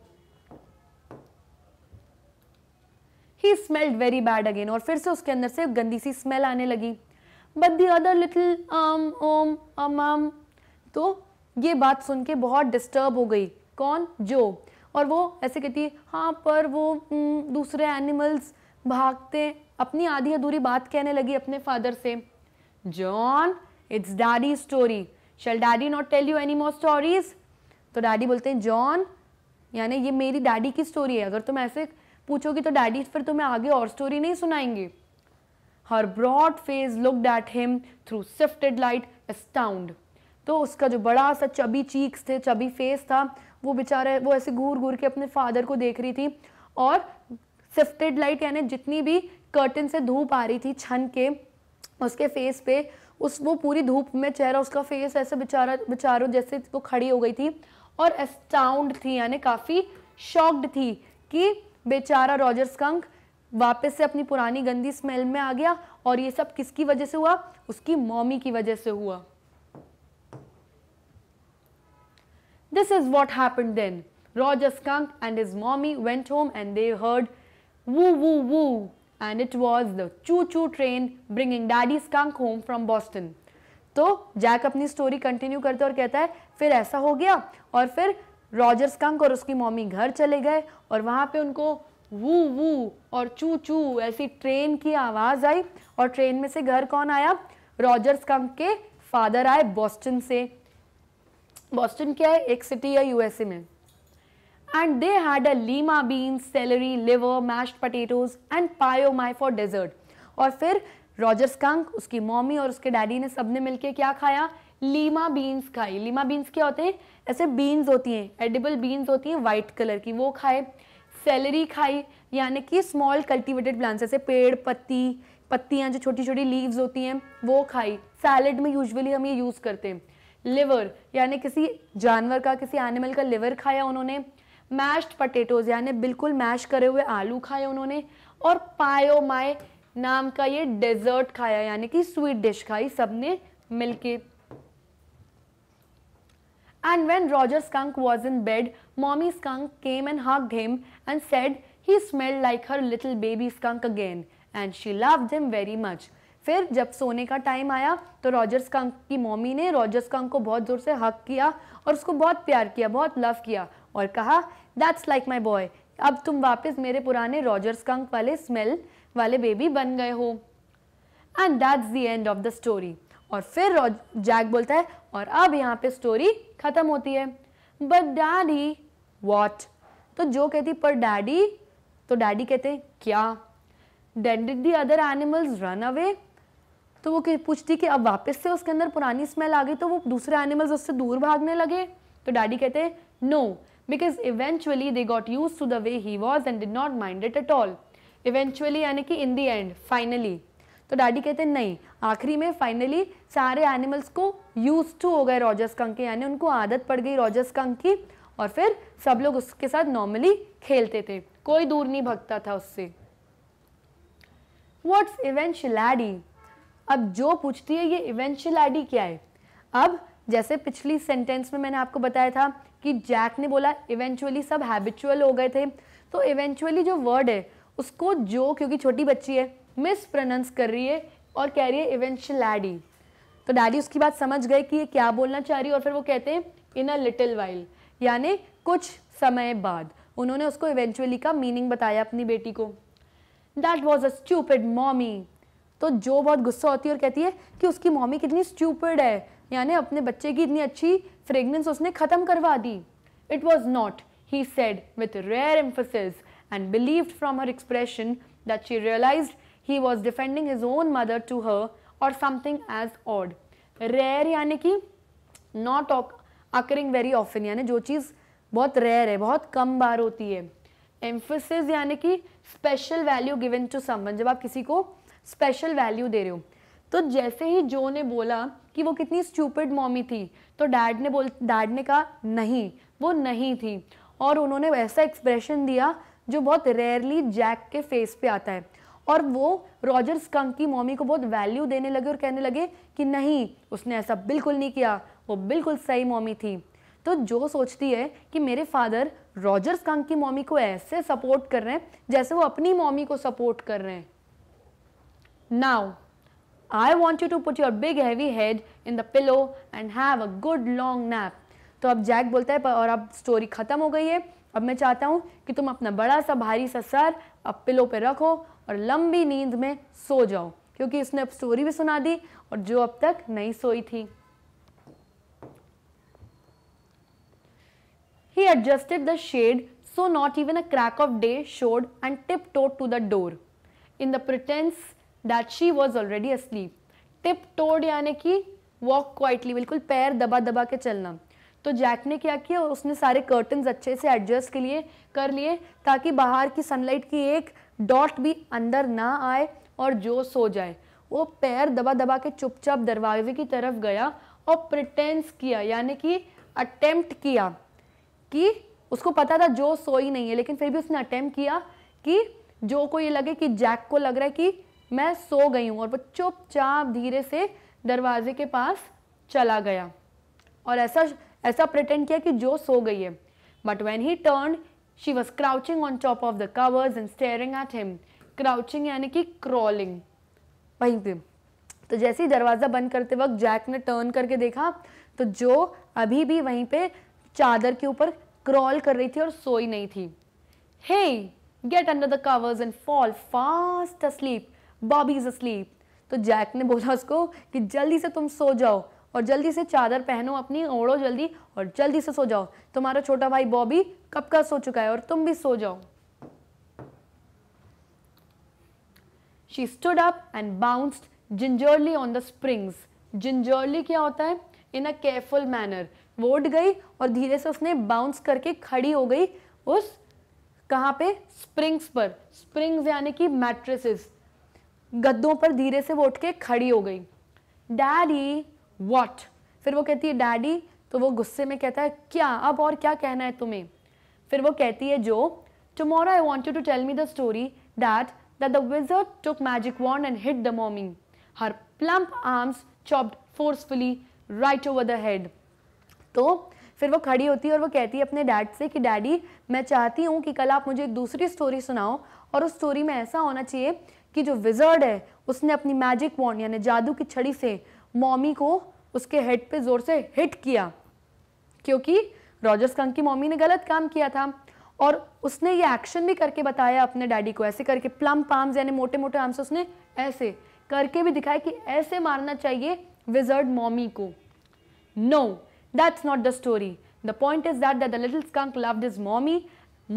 he smelled very bad again और फिर से उसके अंदर से गंदी सी स्मेल आने लगी बट दी अदर लिटिल तो ये बात सुन के बहुत डिस्टर्ब हो गई कौन जो और वो ऐसे कहती है हाँ पर वो दूसरे एनिमल्स भागते अपनी आधी अधूरी बात कहने लगी अपने फादर से John it's daddy story shall daddy not tell you any more stories तो डैडी बोलते हैं जॉन यानी ये मेरी डैडी की स्टोरी है अगर तुम ऐसे पूछोगी तो डैडी फिर तुम्हें आगे और स्टोरी नहीं सुनाएंगे her broad face look at him through sifted light astound तो उसका जो बड़ा सा चबी चीक्स थे चबी फेस था वो बेचारा वो ऐसे घूर घूर के अपने फादर को देख रही थी और सिफ्टेड लाइट यानी जितनी भी कर्टन से धूप आ रही थी छन के उसके फेस पे उस वो पूरी धूप में चेहरा उसका फेस ऐसे बेचारा बेचारों जैसे वो खड़ी हो गई थी और एस्टाउंड थी यानी काफ़ी शॉक्ड थी कि बेचारा रॉजर्स कंक वापस से अपनी पुरानी गंदी स्मेल में आ गया और ये सब किसकी वजह से हुआ उसकी मॉमी की वजह से हुआ This is what happened then. Roger Skunk and his mommy went home and they heard woo woo woo and it was the choo choo train bringing daddy skunk home from Boston. तो जैक अपनी story continue करते और कहता है फिर ऐसा हो गया और फिर रॉजर स्कंक और उसकी मॉमी घर चले गए और वहाँ पे उनको वू वू और चू चू ऐसी ट्रेन की आवाज़ आई और ट्रेन में से घर कौन आया रॉजर स्कंक के फादर आए बॉस्टन से बॉस्टन क्या है एक सिटी है यूएसए में and they had a lima beans, celery liver mash potatoes and pie oh my for desert और फिर रॉजर्स कंक उसकी मॉमी और उसके डैडी ने सबने मिलके क्या खाया लीमा बीन्स खाई लीमा बीन्स क्या होते हैं ऐसे बीन्स होती हैं एडिबल बीन्स होती हैं वाइट कलर की वो खाए सेलरी खाई यानी कि स्मॉल कल्टीवेटेड प्लांट्स जैसे पेड़ पत्ती पत्तियाँ जो छोटी छोटी लीव्स होती हैं वो खाई सैलड में यूजअली हम ये यूज़ करते हैं लिवर यानी किसी जानवर का किसी एनिमल का लिवर खाया उन्होंने मैश्ड पटेटोज़ यानी बिल्कुल मैश करे हुए आलू खाए उन्होंने और पायो माए नाम का ये डेजर्ट खाया यानी कि स्वीट डिश खाई सबने मिलके and when Roger skunk was in bed mommy skunk came and hug him and said he smell like her little baby skunk again and she love him very much फिर जब सोने का time आया तो Rogers कंक mommy मॉमी ने Rogers कंक को बहुत ज़ोर से हक किया और उसको बहुत प्यार किया बहुत लव किया और कहा दैट्स लाइक माई बॉय अब तुम वापस मेरे पुराने रॉजर्स कंक वाले स्मेल वाले बेबी बन गए हो and that's the end of the story और फिर जैक बोलता है और अब यहाँ पे स्टोरी ख़त्म होती है बट डैडी वॉट तो जो कहती पर डैडी तो डैडी कहते क्या then did the other animals run away तो वो पूछती कि अब वापस से उसके अंदर पुरानी स्मेल आ गई तो वो दूसरे एनिमल्स उससे दूर भागने लगे तो डैडी कहते हैं no because eventually they got used to the way he was and did not mind it at all eventually यानी कि इन दी एंड फाइनली तो डैडी कहते हैं नहीं आखिरी में फाइनली सारे एनिमल्स को यूज टू हो गए रॉजर्स कंक के यानी उनको आदत पड़ गई रॉजर्स कंक की और फिर सब लोग उसके साथ नॉर्मली खेलते थे कोई दूर नहीं भगता था उससे वॉट्स लैडी अब जो पूछती है ये इवेंचुअल आईडी क्या है अब जैसे पिछली सेंटेंस में मैंने आपको बताया था कि जैक ने बोला इवेंचुअली सब हैबिचुअल हो गए थे तो इवेंचुअली जो वर्ड है उसको जो क्योंकि छोटी बच्ची है मिस प्रनाउंस कर रही है और कह रही है इवेंचुअल आईडी तो डैडी उसकी बात समझ गए कि ये क्या बोलना चाह रही है और फिर वो कहते हैं इन अ लिटिल वाइल यानी कुछ समय बाद उन्होंने उसको इवेंचुअली का मीनिंग बताया अपनी बेटी को that was a stupid mommy तो जो बहुत गुस्सा होती है और कहती है कि उसकी मम्मी कितनी स्टूपर्ड है यानी अपने बच्चे की इतनी अच्छी फ्रेगनेंस उसने ख़त्म करवा दी it was not he said with rare emphasis and believe from her expression that she realize he was defending his own mother to her or something as odd rare यानी कि नॉट अकरिंग वेरी ऑफन यानी जो चीज़ बहुत rare है बहुत कम बार होती है emphasis यानी कि special value given to someone जब आप किसी को स्पेशल वैल्यू दे रहे हो तो जैसे ही जो ने बोला कि वो कितनी स्टूपिड मॉमी थी तो डैड ने बोल डैड ने कहा नहीं वो नहीं थी और उन्होंने वैसा एक्सप्रेशन दिया जो बहुत रेयरली जैक के फेस पे आता है और वो रॉजर स्कंक की मॉमी को बहुत वैल्यू देने लगे और कहने लगे कि नहीं उसने ऐसा बिल्कुल नहीं किया वो बिल्कुल सही मॉमी थी तो जो सोचती है कि मेरे फादर रॉजर स्कंक की मॉमी को ऐसे सपोर्ट कर रहे हैं जैसे वो अपनी मॉमी को सपोर्ट कर रहे हैं Now, I want you to put your big heavy head in the pillow and have a good long nap. तो अब जैक बोलता है और अब स्टोरी ख़त्म हो गई है अब मैं चाहता हूँ कि तुम अपना बड़ा सा भारी सा सर अब पिलो पे रखो और लंबी नींद में सो जाओ क्योंकि उसने अब स्टोरी भी सुना दी और जो अब तक नहीं सोई थी He adjusted the shade so not even a crack of day showed and tiptoed to the door. In the pretense that she was already asleep tiptoed यानी कि वॉक क्वाइटली बिल्कुल पैर दबा दबा के चलना तो जैक ने क्या किया उसने सारे कर्टन्स अच्छे से एडजस्ट के लिए कर लिए ताकि बाहर की सनलाइट की एक डॉट भी अंदर ना आए और जो सो जाए वो पैर दबा दबा के चुपचाप दरवाजे की तरफ गया और प्रिटेंस किया यानी कि अटेम्प्ट किया कि उसको पता था जो सोई नहीं है लेकिन फिर भी उसने अटेम्प्ट किया कि जो को ये लगे कि जैक को लग रहा है कि मैं सो गई हूँ और वो चुपचाप धीरे से दरवाजे के पास चला गया और ऐसा ऐसा प्रिटेंड किया कि जो सो गई है but when he turn she was crouching on top of the covers and staring at him crouching यानी कि क्रॉलिंग वहीं पे तो जैसे ही दरवाज़ा बंद करते वक्त जैक ने टर्न करके देखा तो जो अभी भी वहीं पे चादर के ऊपर क्रॉल कर रही थी और सोई नहीं थी hey get under the covers and fall fast asleep Bobby is asleep तो जैक ने बोला उसको कि जल्दी से तुम सो जाओ और जल्दी से चादर पहनो अपनी ओढ़ो जल्दी और जल्दी से सो जाओ तुम्हारा छोटा भाई बॉबी कब का सो चुका है और तुम भी सो जाओ she stood up and bounced gingerly on the springs gingerly क्या होता है इन अ केयरफुल मैनर वो उठ गई और धीरे से उसने बाउंस करके खड़ी हो गई उस कहाँ पे स्प्रिंग्स पर स्प्रिंग्स यानी कि मैट्रेसेस गद्दों पर धीरे से वो उठ के खड़ी हो गई डैडी वॉट फिर वो कहती है डैडी तो वो गुस्से में कहता है क्या अब और क्या कहना है तुम्हें फिर वो कहती है Jo tomorrow I want you to tell me the story that that the wizard took magic wand and hit the mommy her plump arms chopped forcefully right over the head तो फिर वो खड़ी होती है और वो कहती है अपने डैड से कि डैडी मैं चाहती हूँ कि कल आप मुझे एक दूसरी स्टोरी सुनाओ और उस स्टोरी में ऐसा होना चाहिए कि जो विजर्ड है उसने अपनी मैजिक वॉन्ड यानी जादू की छड़ी से मॉमी को उसके हेड पे जोर से हिट किया क्योंकि रॉजर्स कंक की मॉमी ने गलत काम किया था और उसने ये एक्शन भी करके बताया अपने डैडी को ऐसे करके प्लम पाम्स यानी मोटे मोटे आर्म्स उसने ऐसे करके भी दिखाया कि ऐसे मारना चाहिए विजर्ड मॉमी को no that's not the story the point is that the little skunk loved his mommy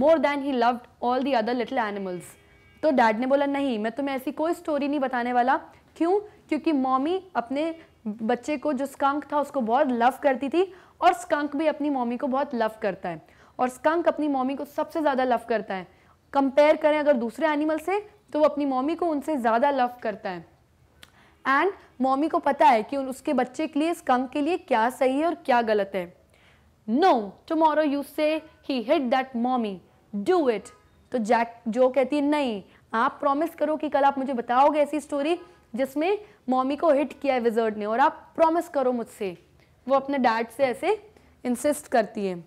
more than he loved all the other little animals तो डैड ने बोला नहीं मैं तुम्हें ऐसी कोई स्टोरी नहीं बताने वाला क्यों क्योंकि मॉमी अपने बच्चे को जो स्कंक था उसको बहुत लव करती थी और स्कंक भी अपनी मॉमी को बहुत लव करता है और स्कंक अपनी मॉमी को सबसे ज़्यादा लव करता है कंपेयर करें अगर दूसरे एनिमल से तो वो अपनी मॉमी को उनसे ज़्यादा लव करता है एंड मॉमी को पता है कि उसके बच्चे के लिए स्कंक के लिए क्या सही है और क्या गलत है no tomorrow you say he hit that mommy do it तो जैक जो कहती है नहीं आप प्रॉमिस करो कि कल आप मुझे बताओगे ऐसी स्टोरी जिसमें मॉमी को हिट किया है विजर्ड ने और आप प्रॉमिस करो मुझसे वो अपने डैड से ऐसे इंसिस्ट करती है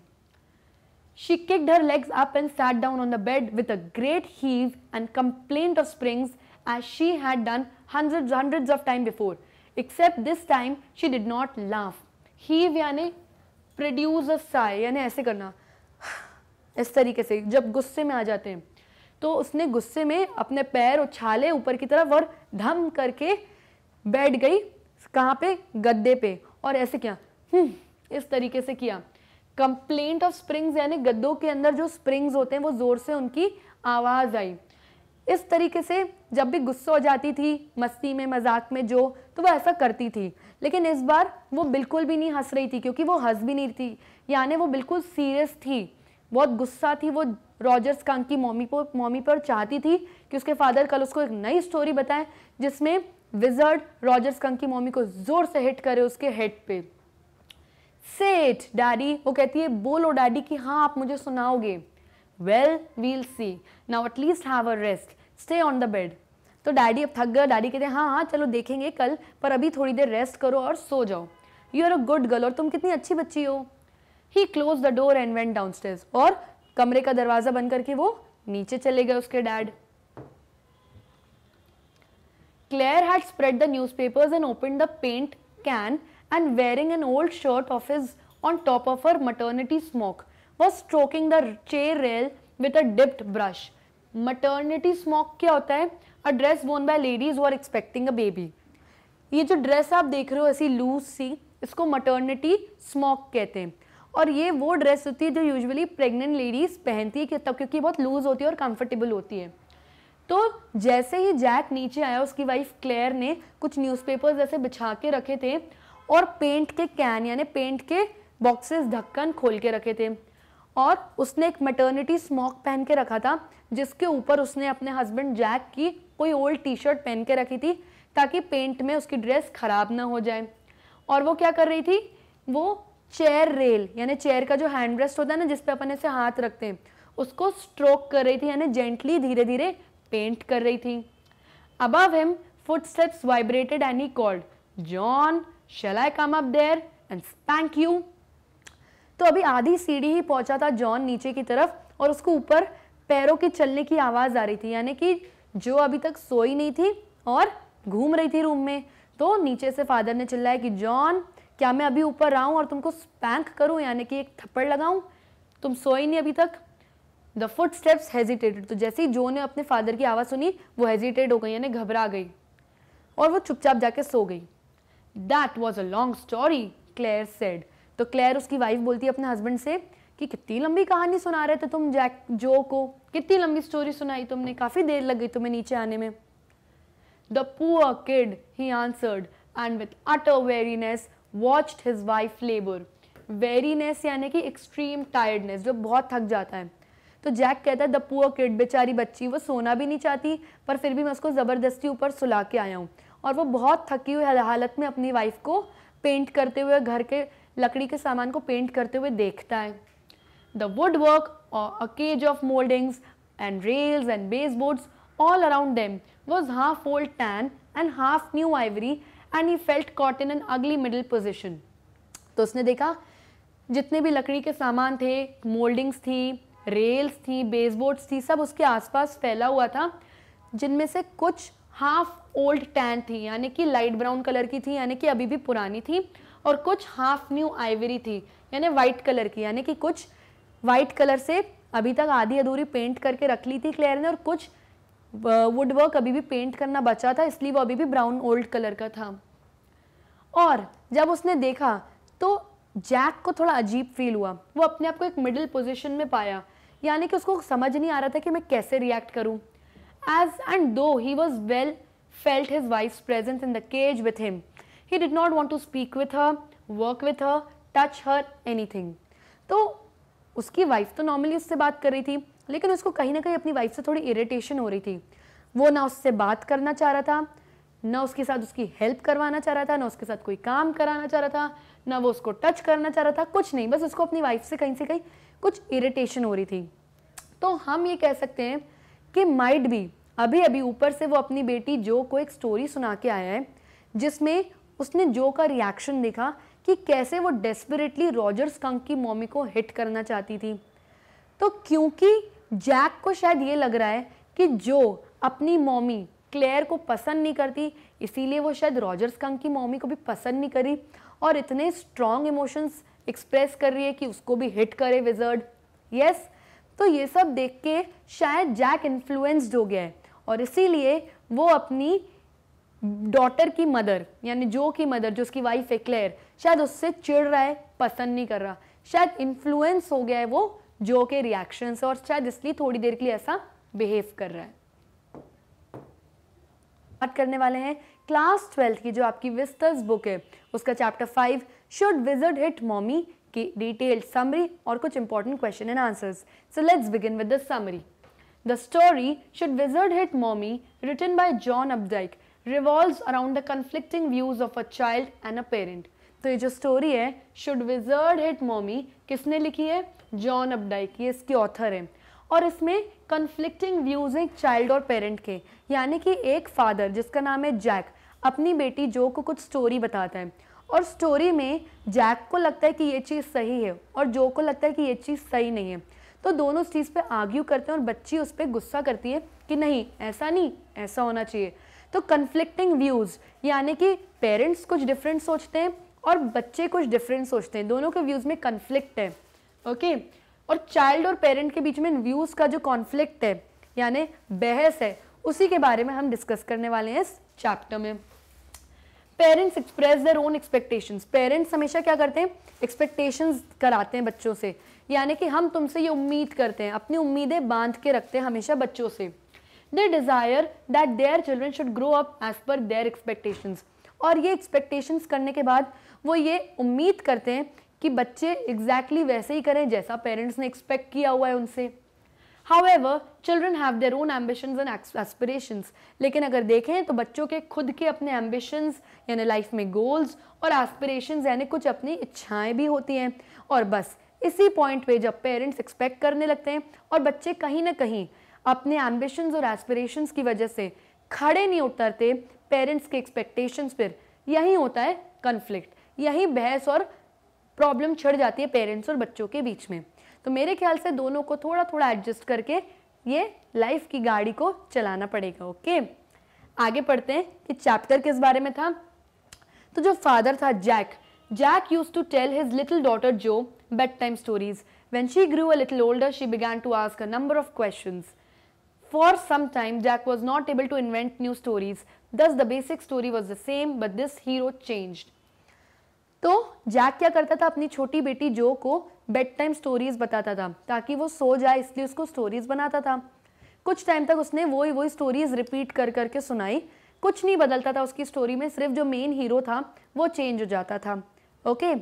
she kick her legs up and sat down on the bed with a great heave and complaint of springs as she had done hundred hundred of time before except this time she did not laugh heave यानी produce a sigh यानी ऐसे करना इस तरीके से जब गुस्से में आ जाते हैं तो उसने गुस्से में अपने पैर उछाले ऊपर की तरफ और धम करके बैठ गई कहाँ पे गद्दे पे और ऐसे क्या हम्म, इस तरीके से किया कंप्लेंट ऑफ स्प्रिंग्स यानी गद्दों के अंदर जो स्प्रिंग्स होते हैं वो ज़ोर से उनकी आवाज़ आई इस तरीके से जब भी गुस्सा हो जाती थी मस्ती में मजाक में जो तो वह ऐसा करती थी लेकिन इस बार वो बिल्कुल भी नहीं हंस रही थी क्योंकि वो हंस भी नहीं थी यानी वो बिल्कुल सीरियस थी बहुत गुस्सा थी वो रॉजर्स कांग की मॉमी पर मॉमी पर चाहती थी कि उसके फादर कल उसको एक नई स्टोरी बताएं जिसमें विजर्ड रॉजर्स कंग की मॉमी को जोर से हिट करे उसके हेड पे सेट डैडी वो कहती है बोलो डैडी कि हाँ आप मुझे सुनाओगे well we'll see now at least have a rest stay on the bed तो डैडी अब थक गया डैडी कहते हैं हाँ हाँ चलो देखेंगे कल पर अभी थोड़ी देर रेस्ट करो और सो जाओ you are a good girl और तुम कितनी अच्छी बच्ची हो he close the door and went down और कमरे का दरवाजा बंद करके वो नीचे चले गए उसके dad Clare had spread the newspaper and open the paint can and wearing an old shirt of his on top of her maternity smock was stroking the chair rail with a dipped brush maternity smock क्या होता है a dress worn by ladies are expecting a baby ये जो dress आप देख रहे हो ऐसी लूज सी इसको मटर्निटी स्मोक कहते हैं और ये वो ड्रेस होती है जो यूजुअली प्रेग्नेंट लेडीज़ पहनती है तब क्योंकि बहुत लूज़ होती है और कंफर्टेबल होती है तो जैसे ही जैक नीचे आया उसकी वाइफ क्लेयर ने कुछ न्यूज़पेपर्स ऐसे बिछा के रखे थे और पेंट के कैन यानी पेंट के बॉक्सेस ढक्कन खोल के रखे थे और उसने एक मटर्निटी स्मॉक पहन के रखा था जिसके ऊपर उसने अपने हस्बैंड जैक की कोई ओल्ड टी शर्ट पहन के रखी थी ताकि पेंट में उसकी ड्रेस ख़राब ना हो जाए और वो क्या कर रही थी वो चेयर रेल यानी चेयर का जो हैंड रेस्ट होता है ना जिसपे अपन ऐसे हाथ रखते हैं उसको स्ट्रोक कर रही थी यानी जेंटली धीरे धीरे पेंट कर रही थी above him footsteps vibrated and he called John shall I come up there and thank you तो अभी आधी सीढ़ी ही पहुंचा था जॉन नीचे की तरफ और उसको ऊपर पैरों के चलने की आवाज़ आ रही थी यानी कि जो अभी तक सोई नहीं थी और घूम रही थी रूम में तो नीचे से फादर ने चिल्लाया कि जॉन क्या मैं अभी ऊपर आऊँ और तुमको स्पैंक करूँ यानी कि एक थप्पड़ लगाऊँ तुम सोए नहीं अभी तक द फुट स्टेप्स हेजिटेटेड तो जैसे ही जो ने अपने फादर की आवाज़ सुनी वो हेजिटेट हो गई यानी घबरा गई और वो चुपचाप जाके सो गई that was a long story Clare said तो क्लेयर उसकी वाइफ बोलती है अपने हस्बैंड से कि कितनी लंबी कहानी सुना रहे थे तुम जैक जो को कितनी लंबी स्टोरी सुनाई तुमने काफ़ी देर लग गई तुम्हें नीचे आने में the poor kid he answered and with utter weariness watched his wife labour weariness यानी कि एक्सट्रीम टायर्डनेस जो बहुत थक जाता है तो जैक कहता है द पुअर किड बेचारी बच्ची वो सोना भी नहीं चाहती पर फिर भी मैं उसको ज़बरदस्ती ऊपर सुला के आया हूँ और वो बहुत थकी हुई हालत में अपनी वाइफ को पेंट करते हुए घर के लकड़ी के सामान को पेंट करते हुए देखता है द वुड वर्क और a cage of moldings and rails and baseboards all around them was half old tan and half new ivory and he felt caught in an ugly middle position तो उसने देखा जितने भी लकड़ी के सामान थे मोल्डिंग्स थी रेल्स थी बेसबोर्ड्स थी सब उसके आसपास फैला हुआ था जिनमें से कुछ हाफ ओल्ड टैन थी यानी कि लाइट ब्राउन कलर की थी यानी कि अभी भी पुरानी थी और कुछ हाफ न्यू आइवरी थी यानी वाइट कलर की यानी कि कुछ वाइट कलर से अभी तक आधी अधूरी पेंट करके रख ली थी क्लेयर ने और कुछ वुड वर्क अभी भी पेंट करना बचा था इसलिए वो अभी भी ब्राउन ओल्ड कलर का था और जब उसने देखा तो जैक को थोड़ा अजीब फील हुआ वो अपने आप को एक मिडिल पोजिशन में पाया यानी कि उसको समझ नहीं आ रहा था कि मैं कैसे रिएक्ट करूं as and though he was well felt his wife presence in the cage with him he did not want to speak with her work with her touch her anything तो उसकी wife तो normally उससे बात कर रही थी लेकिन उसको कहीं ना कहीं अपनी वाइफ से थोड़ी इरिटेशन हो रही थी वो ना उससे बात करना चाह रहा था ना उसके साथ उसकी हेल्प करवाना चाह रहा था ना उसके साथ कोई काम कराना चाह रहा था ना वो उसको टच करना चाह रहा था कुछ नहीं बस उसको अपनी वाइफ से कहीं से कहीं कुछ इरिटेशन हो रही थी तो हम ये कह सकते हैं कि माइड भी अभी अभी ऊपर से वो अपनी बेटी जो को एक स्टोरी सुना के आया है जिसमें उसने जो का रिएक्शन देखा कि कैसे वो डेस्परेटली रॉजर्स कंक की मॉमी को हिट करना चाहती थी तो क्योंकि जैक को शायद ये लग रहा है कि जो अपनी मॉमी क्लेयर को पसंद नहीं करती इसीलिए वो शायद रॉजर्स कंग की मॉमी को भी पसंद नहीं करी और इतने स्ट्रॉन्ग इमोशंस एक्सप्रेस कर रही है कि उसको भी हिट करे विजर्ड यस yes, तो ये सब देख के शायद जैक इन्फ्लुएंस्ड हो गया है और इसीलिए वो अपनी डॉटर की मदर यानी जो की मदर जो उसकी वाइफ है क्लेयर शायद उससे चिड़ रहा है पसंद नहीं कर रहा शायद इन्फ्लुएंस हो गया है वो जो के रिएक्शंस और शायद इसलिए थोड़ी देर के लिए ऐसा बिहेव कर रहा है बात करने वाले हैं क्लास ट्वेल्थ की जो आपकी विस्तर्स बुक है उसका chapter five should wizard hit mommy की डिटेल समरी और कुछ important question and answers so let's begin with the summary the story should wizard hit mommy written by John Updike revolve around the conflicting views of a child and a parent तो ये जो story है should wizard hit mommy किसने लिखी है John अपडाइक ये इसके author हैं और इसमें कन्फ्लिक्टिंग व्यूज़ हैं चाइल्ड और पेरेंट के यानी कि एक फादर जिसका नाम है जैक अपनी बेटी जो को कुछ स्टोरी बताता है और स्टोरी में जैक को लगता है कि ये चीज़ सही है और जो को लगता है कि ये चीज़ सही नहीं है तो दोनों उस चीज़ पर आर्ग्यू करते हैं और बच्ची उस पर गुस्सा करती है कि नहीं ऐसा नहीं ऐसा होना चाहिए तो कन्फ्लिक्टिंग व्यूज़ यानी कि पेरेंट्स कुछ डिफरेंट सोचते हैं और बच्चे कुछ डिफरेंट सोचते हैं दोनों के व्यूज़ में कन्फ्लिक्ट है ओके और चाइल्ड और पेरेंट के बीच में व्यूज का जो कॉन्फ्लिक्ट है यानी बहस है उसी के बारे में हम डिस्कस करने वाले हैं इस चैप्टर में parents express their own expectations parents हमेशा क्या करते हैं एक्सपेक्टेशंस कराते हैं बच्चों से यानी कि हम तुमसे ये उम्मीद करते हैं अपनी उम्मीदें बांध के रखते हैं हमेशा बच्चों से they desire that their children should grow up as per their expectations और ये एक्सपेक्टेशंस करने के बाद वो ये उम्मीद करते हैं कि बच्चे एग्जैक्टली exactly वैसे ही करें जैसा पेरेंट्स ने एक्सपेक्ट किया हुआ है उनसे however children have their own ambitions and aspirations लेकिन अगर देखें तो बच्चों के खुद के अपने एम्बिशंस यानी लाइफ में गोल्स और एस्पिरेशंस यानी कुछ अपनी इच्छाएं भी होती हैं और बस इसी पॉइंट पे जब पेरेंट्स एक्सपेक्ट करने लगते हैं और बच्चे कहीं ना कहीं अपने एम्बिशंस और एस्पिरेशंस की वजह से खड़े नहीं उतरते पेरेंट्स के एक्सपेक्टेशंस पर यही होता है कन्फ्लिक्ट यही बहस और प्रॉब्लम छड़ जाती है पेरेंट्स और बच्चों के बीच में तो मेरे ख्याल से दोनों को थोड़ा थोड़ा एडजस्ट करके ये लाइफ की गाड़ी को चलाना पड़ेगा ओके आगे पढ़ते हैं कि चैप्टर किस बारे में था तो जो फादर था Jack Jack used to tell his little daughter Jo bed time stories when she grew a little older she began to ask a number of question for some time Jack was not able to invent new stories thus the basic story was the same but this hero changed तो Jack क्या करता था अपनी छोटी बेटी Jo को bed time stories बताता था ताकि वो सो जाए इसलिए उसको स्टोरीज बनाता था कुछ टाइम तक उसने वही वही स्टोरीज रिपीट कर करके सुनाई कुछ नहीं बदलता था उसकी स्टोरी में सिर्फ जो मेन हीरो था वो चेंज हो जाता था ओके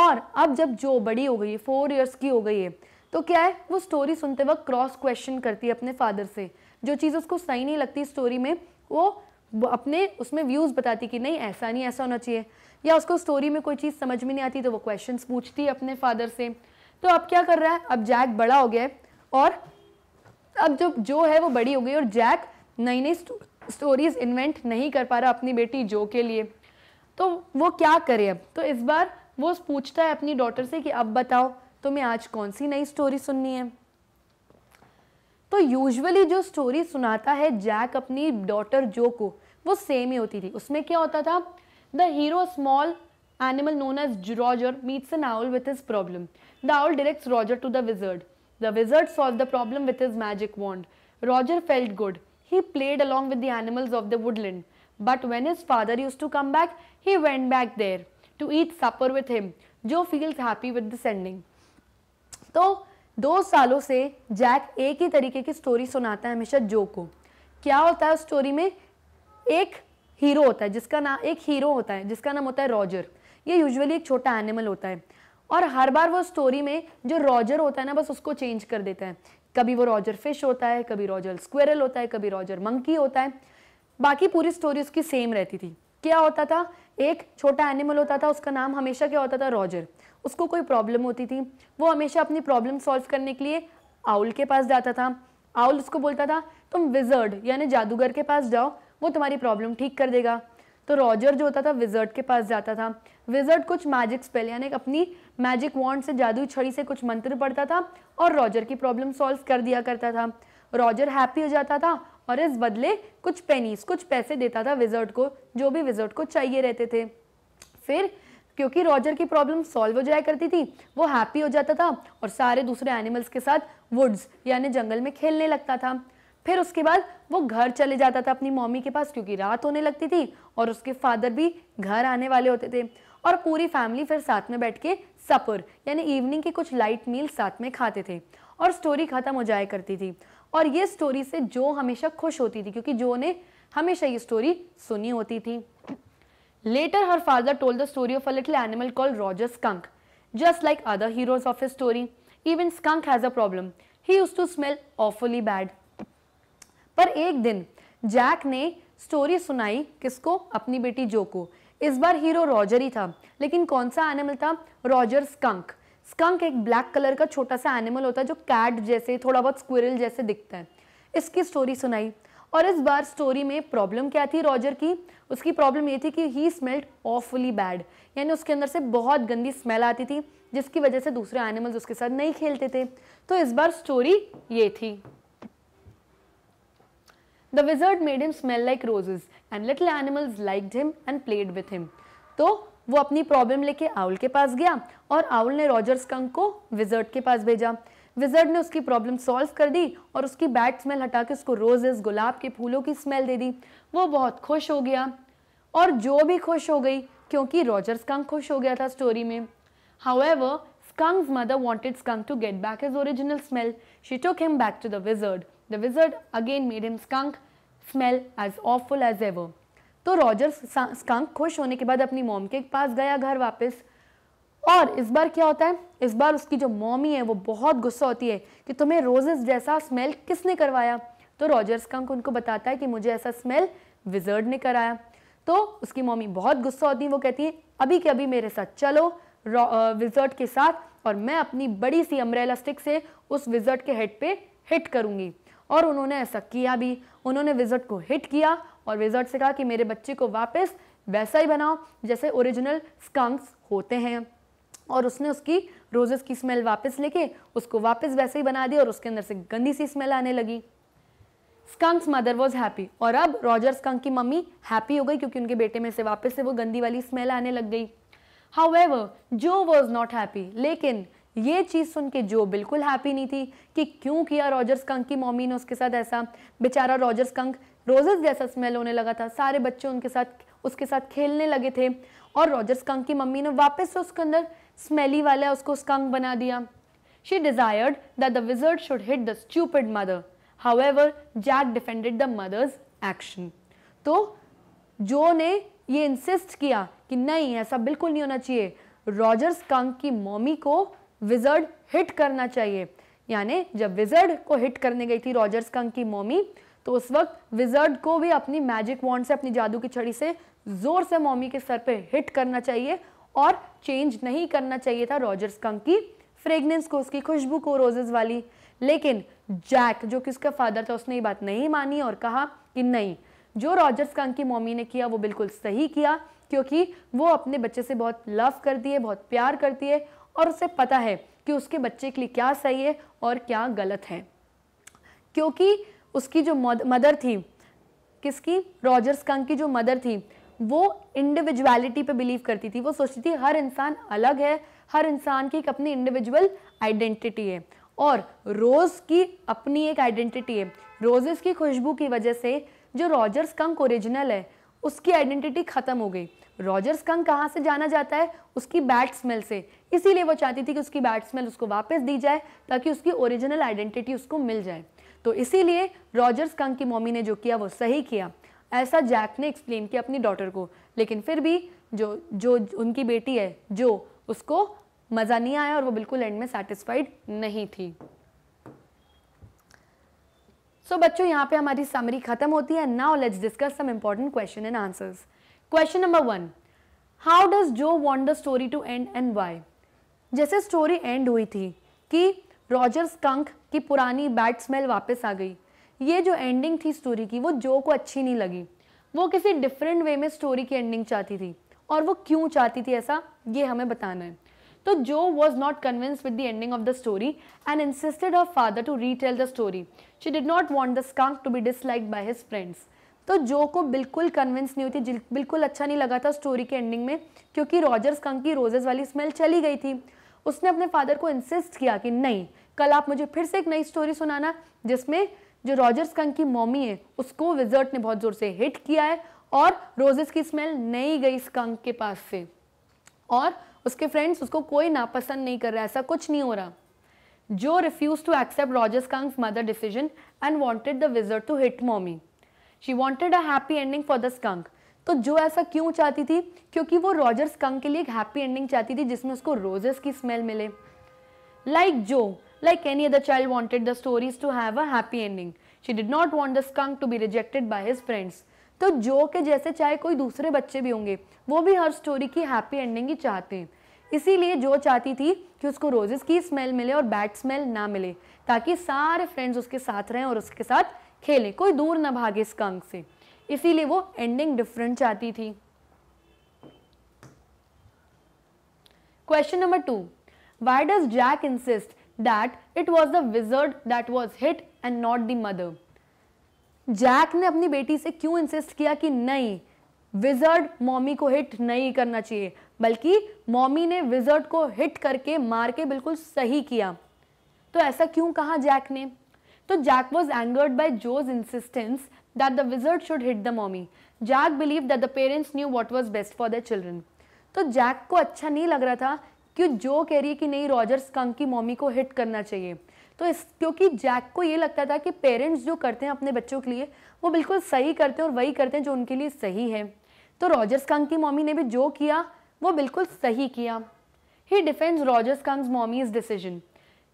और अब जब जो बड़ी हो गई है फोर ईयर्स की हो गई है तो क्या है वो स्टोरी सुनते वक्त क्रॉस क्वेश्चन करती है अपने फादर से जो चीज़ उसको सही नहीं लगती स्टोरी में वो वो अपने उसमें व्यूज़ बताती कि नहीं ऐसा नहीं ऐसा होना चाहिए या उसको स्टोरी में कोई चीज़ समझ में नहीं आती तो वो क्वेश्चन पूछती अपने फादर से तो अब क्या कर रहा है अब जैक बड़ा हो गया है और अब जो जो है वो बड़ी हो गई और जैक नई नई स्टोरीज इन्वेंट नहीं कर पा रहा अपनी बेटी जो के लिए तो वो क्या करे अब तो इस बार वो पूछता है अपनी डॉटर से कि अब बताओ तुम्हें आज कौन सी नई स्टोरी सुननी है तो यूजुअली जो स्टोरी सुनाता है जैक अपनी डॉटर जो को वो सेम ही होती थी उसमें क्या होता था the hero small animal known as Roger meets an owl with his problem the owl directs Roger to the wizard the wizard solve the problem with his magic wand Roger felt good he played along with the animals of the woodland but when his father used to come back he went back there to eat supper with him Jo feels happy with the ending तो दो सालों से Jack एक ही तरीके की story सुनाता है हमेशा जो को क्या होता है उस स्टोरी में एक हीरो होता है जिसका नाम एक हीरो होता है जिसका नाम होता है रॉजर ये यूजुअली एक छोटा एनिमल होता है और हर बार वो स्टोरी में जो रॉजर होता है ना बस उसको चेंज कर देता है कभी वो रॉजर फिश होता है कभी रॉजर स्क्वेरल होता है कभी रॉजर मंकी होता है बाकी पूरी स्टोरी उसकी सेम रहती थी क्या होता था एक छोटा एनिमल होता था उसका नाम हमेशा क्या होता था रॉजर उसको कोई प्रॉब्लम होती थी वो हमेशा अपनी प्रॉब्लम सॉल्व करने के लिए आउल के पास जाता था आउल उसको बोलता था तुम विजर्ड यानी जादूगर के पास जाओ वो तुम्हारी प्रॉब्लम ठीक कर देगा तो रॉजर जो होता था विजर्ड के पास जाता था विजर्ड कुछ मैजिक स्पेल यानी अपनी मैजिक वॉन्ड से जादू छड़ी से कुछ मंत्र पढ़ता था और रॉजर की प्रॉब्लम सॉल्व कर दिया करता था रॉजर हैप्पी हो जाता था और इस बदले कुछ पेनीस कुछ पैसे देता था विजर्ड को जो भी विजर्ड को चाहिए रहते थे फिर क्योंकि रॉजर की प्रॉब्लम सॉल्व हो जाया करती थी वो हैप्पी हो जाता था और सारे दूसरे एनिमल्स के साथ वुड्स यानी जंगल में खेलने लगता था फिर उसके बाद वो घर चले जाता था अपनी मम्मी के पास क्योंकि रात होने लगती थी और उसके फादर भी घर आने वाले होते थे और पूरी फैमिली फिर साथ में बैठ के सपर यानी इवनिंग के कुछ लाइट मील साथ में खाते थे और स्टोरी ख़त्म हो जाया करती थी और ये स्टोरी से जो हमेशा खुश होती थी क्योंकि जो ने हमेशा ये स्टोरी सुनी होती थी Later, her father told the story of a little animal called Roger Skunk. Just like other heroes of his story, even Skunk has a problem. He used to smell awfully bad. पर एक दिन Jack ने story सुनाई किसको अपनी बेटी Jo को इस बार हीरो रॉजर ही था लेकिन कौन सा एनिमल था रॉजर स्कंक स्कंक एक ब्लैक कलर का छोटा सा एनिमल होता है जो कैट जैसे थोड़ा बहुत स्क्विरल जैसे दिखता है इसकी स्टोरी सुनाई और इस बार स्टोरी में प्रॉब्लम क्या थी रॉजर की उसकी प्रॉब्लम ये थी कि ही स्मेल्ट ऑफुली बैड यानी उसके अंदर से बहुत गंदी स्मेल आती थी जिसकी वजह से दूसरे एनिमल्स उसके साथ नहीं खेलते थे तो इस बार स्टोरी ये थी the wizard made him smell like roses and little animals like him and played with him तो वो अपनी प्रॉब्लम लेके आउल के पास गया और आउल ने रॉजर्स कंक को विजर्ड के पास भेजा विजर्ड ने उसकी प्रॉब्लम सॉल्व कर दी और उसकी बैड स्मेल हटा के उसको रोजेस गुलाब के फूलों की स्मेल दे दी वो बहुत खुश हो गया और जो भी खुश हो गई क्योंकि रॉजर स्कंक खुश हो गया था स्टोरी में however Skunk mother wanted Skunk to get back his original smell she took him back to the wizard the wizard again made him skunk smell as awful as ever तो Roger's Skunk खुश होने के बाद अपनी mom के पास गया घर वापस और इस बार क्या होता है इस बार उसकी जो मॉमी है वो बहुत गुस्सा होती है कि तुम्हें रोजेस जैसा स्मेल किसने करवाया तो रॉजर्स कंक उनको बताता है कि मुझे ऐसा स्मेल विजर्ड ने कराया तो उसकी मॉमी बहुत गुस्सा होती है वो कहती है अभी के अभी मेरे साथ चलो विजर्ट के साथ और मैं अपनी बड़ी सी अम्ब्रेला स्टिक से उस विजर्ट के हेड पे हिट करूंगी और उन्होंने ऐसा किया भी उन्होंने विजर्ट को हिट किया और विजर्ट से कहा कि मेरे बच्चे को वापस वैसा ही बनाओ जैसे ओरिजिनल स्कंक्स होते हैं और उसने उसकी रोजेस की स्मेल वापस लेके उसको वापस वैसे ही बना दिया और उसके अंदर से गंदी सी स्मेल आने लगी स्कंक्स मदर वॉज हैप्पी और अब रॉजर स्कंक की मम्मी हैप्पी हो गई क्योंकि उनके बेटे में से वापस से वो गंदी वाली स्मेल आने लग गई however Jo was not happy लेकिन ये चीज़ सुन के जो बिल्कुल हैप्पी नहीं थी कि क्यों किया रॉजर स्कंक की मम्मी ने उसके साथ ऐसा बेचारा रॉजर स्कंक रोजेस जैसा स्मेल होने लगा था सारे बच्चे उनके साथ उसके साथ खेलने लगे थे और रॉजर्स कंक की मम्मी ने वापस से उसके अंदर स्मेली वाला है उसको स्कंक बना दिया she desired that the wizard should hit the stupid mother however Jack defended the mother's action तो जो ने ये इंसिस्ट किया कि नहीं ऐसा बिल्कुल नहीं होना चाहिए रॉजर स्कंक की मॉमी को विजर्ड हिट करना चाहिए यानी जब विजर्ड को हिट करने गई थी रॉजर स्कंक की मॉमी तो उस वक्त विजर्ड को भी अपनी मैजिक वॉन्ड से अपनी जादू की छड़ी से जोर से मॉमी के सर पे हिट करना चाहिए और चेंज नहीं करना चाहिए था रॉजर्स कंक की फ्रेगनेंस को उसकी खुशबू को रोजेज वाली लेकिन जैक जो कि उसका फादर था उसने ये बात नहीं मानी और कहा कि नहीं जो रॉजर्स कंक की मम्मी ने किया वो बिल्कुल सही किया क्योंकि वो अपने बच्चे से बहुत लव करती है बहुत प्यार करती है और उसे पता है कि उसके बच्चे के लिए क्या सही है और क्या गलत है क्योंकि उसकी जो मदर थी किसकी रॉजर्स कंक की जो मदर थी वो इंडिविजुअलिटी पे बिलीव करती थी वो सोचती थी हर इंसान अलग है हर इंसान की एक अपनी इंडिविजुअल आइडेंटिटी है और रोज़ की अपनी एक आइडेंटिटी है रोजेस की खुशबू की वजह से जो रॉजर्स कंक ओरिजिनल है उसकी आइडेंटिटी ख़त्म हो गई रॉजर्स कंक कहाँ से जाना जाता है उसकी बैड स्मेल से इसीलिए वो चाहती थी कि उसकी बैड स्मेल उसको वापस दी जाए ताकि उसकी ओरिजिनल आइडेंटिटी उसको मिल जाए तो इसीलिए रॉजर्स कंक की मॉमी ने जो किया वो सही किया ऐसा जैक ने एक्सप्लेन किया अपनी डॉटर को लेकिन फिर भी जो जो उनकी बेटी है जो उसको मज़ा नहीं आया और वो बिल्कुल एंड में सेटिस्फाइड नहीं थी सो so, बच्चों यहाँ पे हमारी समरी खत्म होती है now let's discuss some important question and answers question number one how does Jo want the story to end and why जैसे स्टोरी एंड हुई थी कि रॉजर्स कंक की पुरानी बैड स्मेल वापस आ गई ये जो एंडिंग थी स्टोरी की वो जो को अच्छी नहीं लगी वो किसी डिफरेंट वे में स्टोरी की एंडिंग चाहती थी और वो क्यों चाहती थी ऐसा ये हमें बताना है तो Jo was not convinced with the ending of the story and insisted her father to retell the story she did not want the skunk to be dislike by his friends तो जो को बिल्कुल convince नहीं हुई थी बिल्कुल अच्छा नहीं लगा था स्टोरी के एंडिंग में क्योंकि रॉजर्स कंक की रोजेज वाली स्मेल चली गई थी उसने अपने फादर को इंसिस्ट किया कि नहीं कल आप मुझे फिर से एक नई स्टोरी सुनाना जिसमें जो रॉजर्स कंग की मॉमी है उसको विजर्ट ने बहुत जोर से हिट किया है और रोजेस की स्मेल नहीं गई स्कंक के पास से और उसके फ्रेंड्स उसको कोई नापसंद नहीं कर रहा ऐसा कुछ नहीं हो रहा Jo refuse to accept Roger's Skunk's mother decision and wanted the wizard to hit mommy she wanted a happy ending for the skunk तो जो ऐसा क्यों चाहती थी क्योंकि वो रॉजर्स कंग के लिए एक हैप्पी एंडिंग चाहती थी जिसमें उसको रोजेस की स्मेल मिले like like Jo Like any other child wanted the stories to have a happy ending. She did not want the skunk to be rejected by his friends. तो जो के जैसे चाहे कोई दूसरे बच्चे भी होंगे वो भी हर स्टोरी की हैप्पी एंडिंग ही चाहते हैं इसीलिए जो चाहती थी कि उसको रोजेस की स्मेल मिले और बैड स्मेल ना मिले ताकि सारे फ्रेंड्स उसके साथ रहें और उसके साथ खेलें कोई दूर ना भागे इस कंक से इसीलिए वो एंडिंग डिफरेंट चाहती थी question number two why does Jack insist that it was the wizard that was hit and not the mother Jack ने अपनी बेटी से क्यों इंसिस्ट किया कि नहीं विजर्ड मॉमी को हिट नहीं करना चाहिए बल्कि मॉमी ने विजर्ड को हिट करके मार के बिल्कुल सही किया तो ऐसा क्यों कहा जैक ने तो Jack was angered by Jo's insistence that the wizard should hit the mommy Jack believe that the parents knew what was best for the children तो जैक को अच्छा नहीं लग रहा था कि जो कह रही है कि नहीं रॉजर्स कंक की मॉमी को हिट करना चाहिए तो इस क्योंकि जैक को ये लगता था कि पेरेंट्स जो करते हैं अपने बच्चों के लिए वो बिल्कुल सही करते हैं और वही करते हैं जो उनके लिए सही है तो रॉजर्स कंक की मॉमी ने भी जो किया वो बिल्कुल सही किया he defends Roger's Skunk's mommy's decision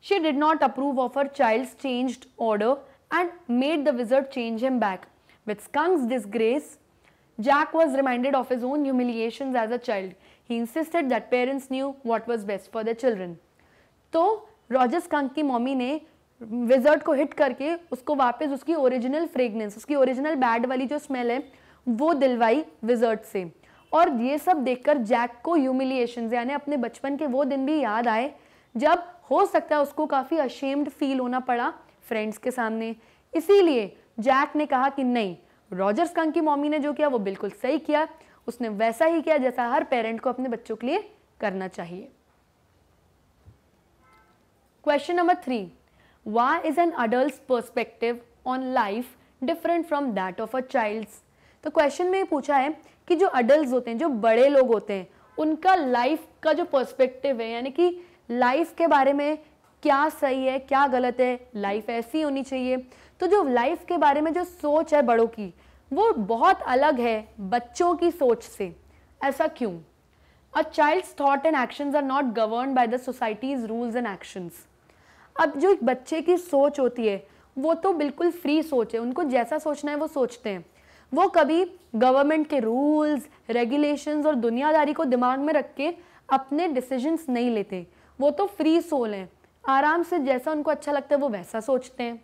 she did not approve of her child change order and made the wizard change him back. With Skunk's disgrace, Jack was reminded of his own humiliations as a child he insisted that parents knew what was best for the children तो Rogers कंक mommy मॉमी ने wizard को hit करके उसको वापस उसकी original fragrance उसकी original bad वाली जो स्मेल है वो दिलवाई विजर्ट से और ये सब देखकर जैक को ह्यूमिलिएशन यानी अपने बचपन के वो दिन भी याद आए जब हो सकता है उसको काफ़ी अशेम्ड फील होना पड़ा फ्रेंड्स के सामने इसीलिए जैक ने कहा कि नहीं रॉजर्स कंक की मॉमी ने जो किया वो बिल्कुल सही किया उसने वैसा ही किया जैसा हर पेरेंट को अपने बच्चों के लिए करना चाहिए question number three why is an adult perspective on life different from that of a child तो क्वेश्चन में ये पूछा है कि जो अडल्ट होते हैं जो बड़े लोग होते हैं उनका लाइफ का जो पर्सपेक्टिव है यानी कि लाइफ के बारे में क्या सही है क्या गलत है लाइफ ऐसी होनी चाहिए तो जो लाइफ के बारे में जो सोच है बड़ों की वो बहुत अलग है बच्चों की सोच से ऐसा क्यों a child's thought and actions are not govern by the society's rules and actions अब जो एक बच्चे की सोच होती है वो तो बिल्कुल फ्री सोच है उनको जैसा सोचना है वो सोचते हैं वो कभी गवर्नमेंट के रूल्स रेगुलेशंस और दुनियादारी को दिमाग में रख के अपने डिसीजंस नहीं लेते वो तो फ्री सोल हैं आराम से जैसा उनको अच्छा लगता है वो वैसा सोचते हैं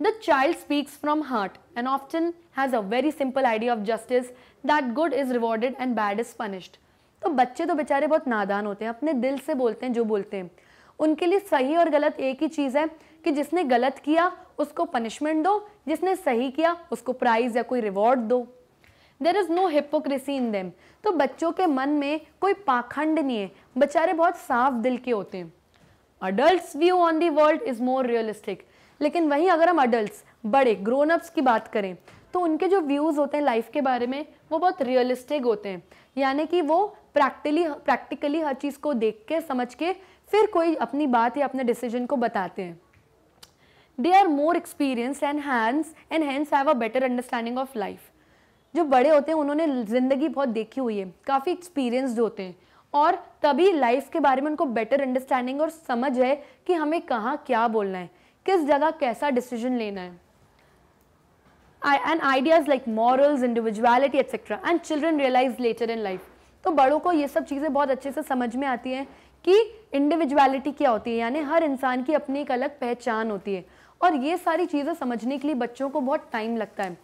The child speaks from heart and often has a very simple idea of justice that good is rewarded and bad is punished. तो बच्चे तो बेचारे बहुत नादान होते हैं अपने दिल से बोलते हैं जो बोलते हैं उनके लिए सही और गलत एक ही चीज़ है कि जिसने गलत किया उसको पनिशमेंट दो जिसने सही किया उसको प्राइज़ या कोई रिवॉर्ड दो there is no hypocrisy in them तो बच्चों के मन में कोई पाखंड नहीं है बेचारे बहुत साफ दिल के होते हैं adult view on the world is more realistic लेकिन वहीं अगर हम अडल्ट बड़े ग्रोन अप्स की बात करें तो उनके जो व्यूज़ होते हैं लाइफ के बारे में वो बहुत रियलिस्टिक होते हैं यानी कि वो प्रैक्टिकली प्रैक्टिकली हर चीज़ को देख के समझ के फिर कोई अपनी बात या अपने डिसीजन को बताते हैं they are more experience and hands and hands have a better understanding of life जो बड़े होते हैं उन्होंने ज़िंदगी बहुत देखी हुई है काफ़ी एक्सपीरियंसड होते हैं और तभी लाइफ के बारे में उनको बेटर अंडरस्टैंडिंग और समझ है कि हमें कहाँ क्या बोलना है किस जगह कैसा डिसीजन लेना है and ideas like morals individuality etcetera and children realise later in life तो बड़ों को ये सब चीज़ें बहुत अच्छे से समझ में आती हैं कि इंडिविजुअलिटी क्या होती है यानी हर इंसान की अपनी एक अलग पहचान होती है और ये सारी चीज़ें समझने के लिए बच्चों को बहुत टाइम लगता है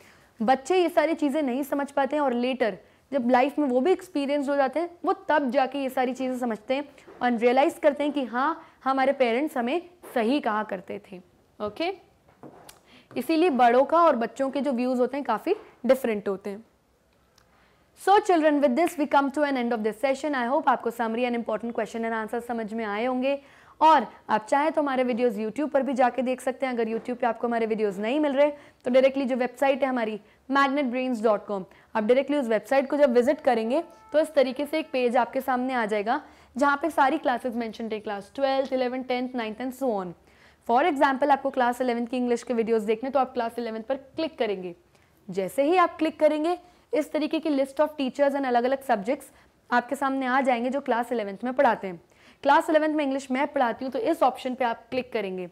बच्चे ये सारी चीज़ें नहीं समझ पाते हैं और लेटर जब लाइफ में वो भी एक्सपीरियंस हो जाते हैं वो तब जाके ये सारी चीज़ें समझते हैं और रियलाइज़ करते हैं कि हाँ हमारे पेरेंट्स हमें सही कहा करते थे ओके इसीलिए बड़ों का और बच्चों के जो व्यूज़ होते हैं काफ़ी डिफरेंट होते हैं so children with this we come to an end of this session I hope आपको summary and important question and answer समझ में आए होंगे और आप चाहे तो हमारे वीडियोस यूट्यूब पर भी जाके देख सकते हैं अगर यूट्यूब पे आपको हमारे वीडियोस नहीं मिल रहे तो डायरेक्टली जो वेबसाइट है हमारी कॉम आप डायरेक्टली उस वेबसाइट को जब विजिट करेंगे तो इस तरीके से एक पेज आपके सामने आ जाएगा जहाँ पे सारी classes mention class twelfth eleven tenth ninth and so on for example आपको क्लास इलेवंथ की इंग्लिश के वीडियोज़ देखने तो आप क्लास इलेवंथ पर क्लिक करेंगे जैसे ही आप क्लिक करेंगे इस तरीके की लिस्ट ऑफ टीचर्स एंड अलग अलग सब्जेक्ट्स आपके सामने आ जाएंगे जो क्लास इलेवंथ में पढ़ाते हैं क्लास इलेवंथ में इंग्लिश मैं पढ़ाती हूँ तो इस ऑप्शन पे आप क्लिक करेंगे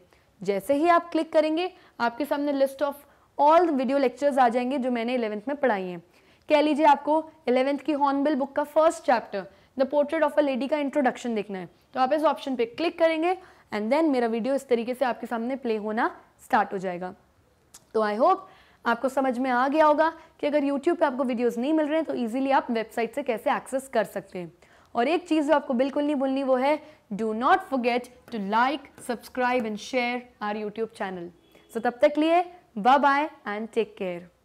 जैसे ही आप क्लिक करेंगे आपके सामने list of all video lectures आ जाएंगे जो मैंने इलेवंथ में पढ़ाई हैं कह लीजिए आपको इलेवंथ की हॉर्नबिल बुक का first chapter the portrait of a lady का इंट्रोडक्शन देखना है तो आप इस ऑप्शन पे क्लिक करेंगे एंड देन मेरा वीडियो इस तरीके से आपके सामने प्ले होना स्टार्ट हो जाएगा तो आई होप आपको समझ में आ गया होगा कि अगर YouTube पे आपको वीडियोस नहीं मिल रहे हैं तो इजीली आप वेबसाइट से कैसे एक्सेस कर सकते हैं और एक चीज़ जो आपको बिल्कुल नहीं भूलनी वो है do not forget to like subscribe and share our YouTube channel so तब तक लिए bye bye and take care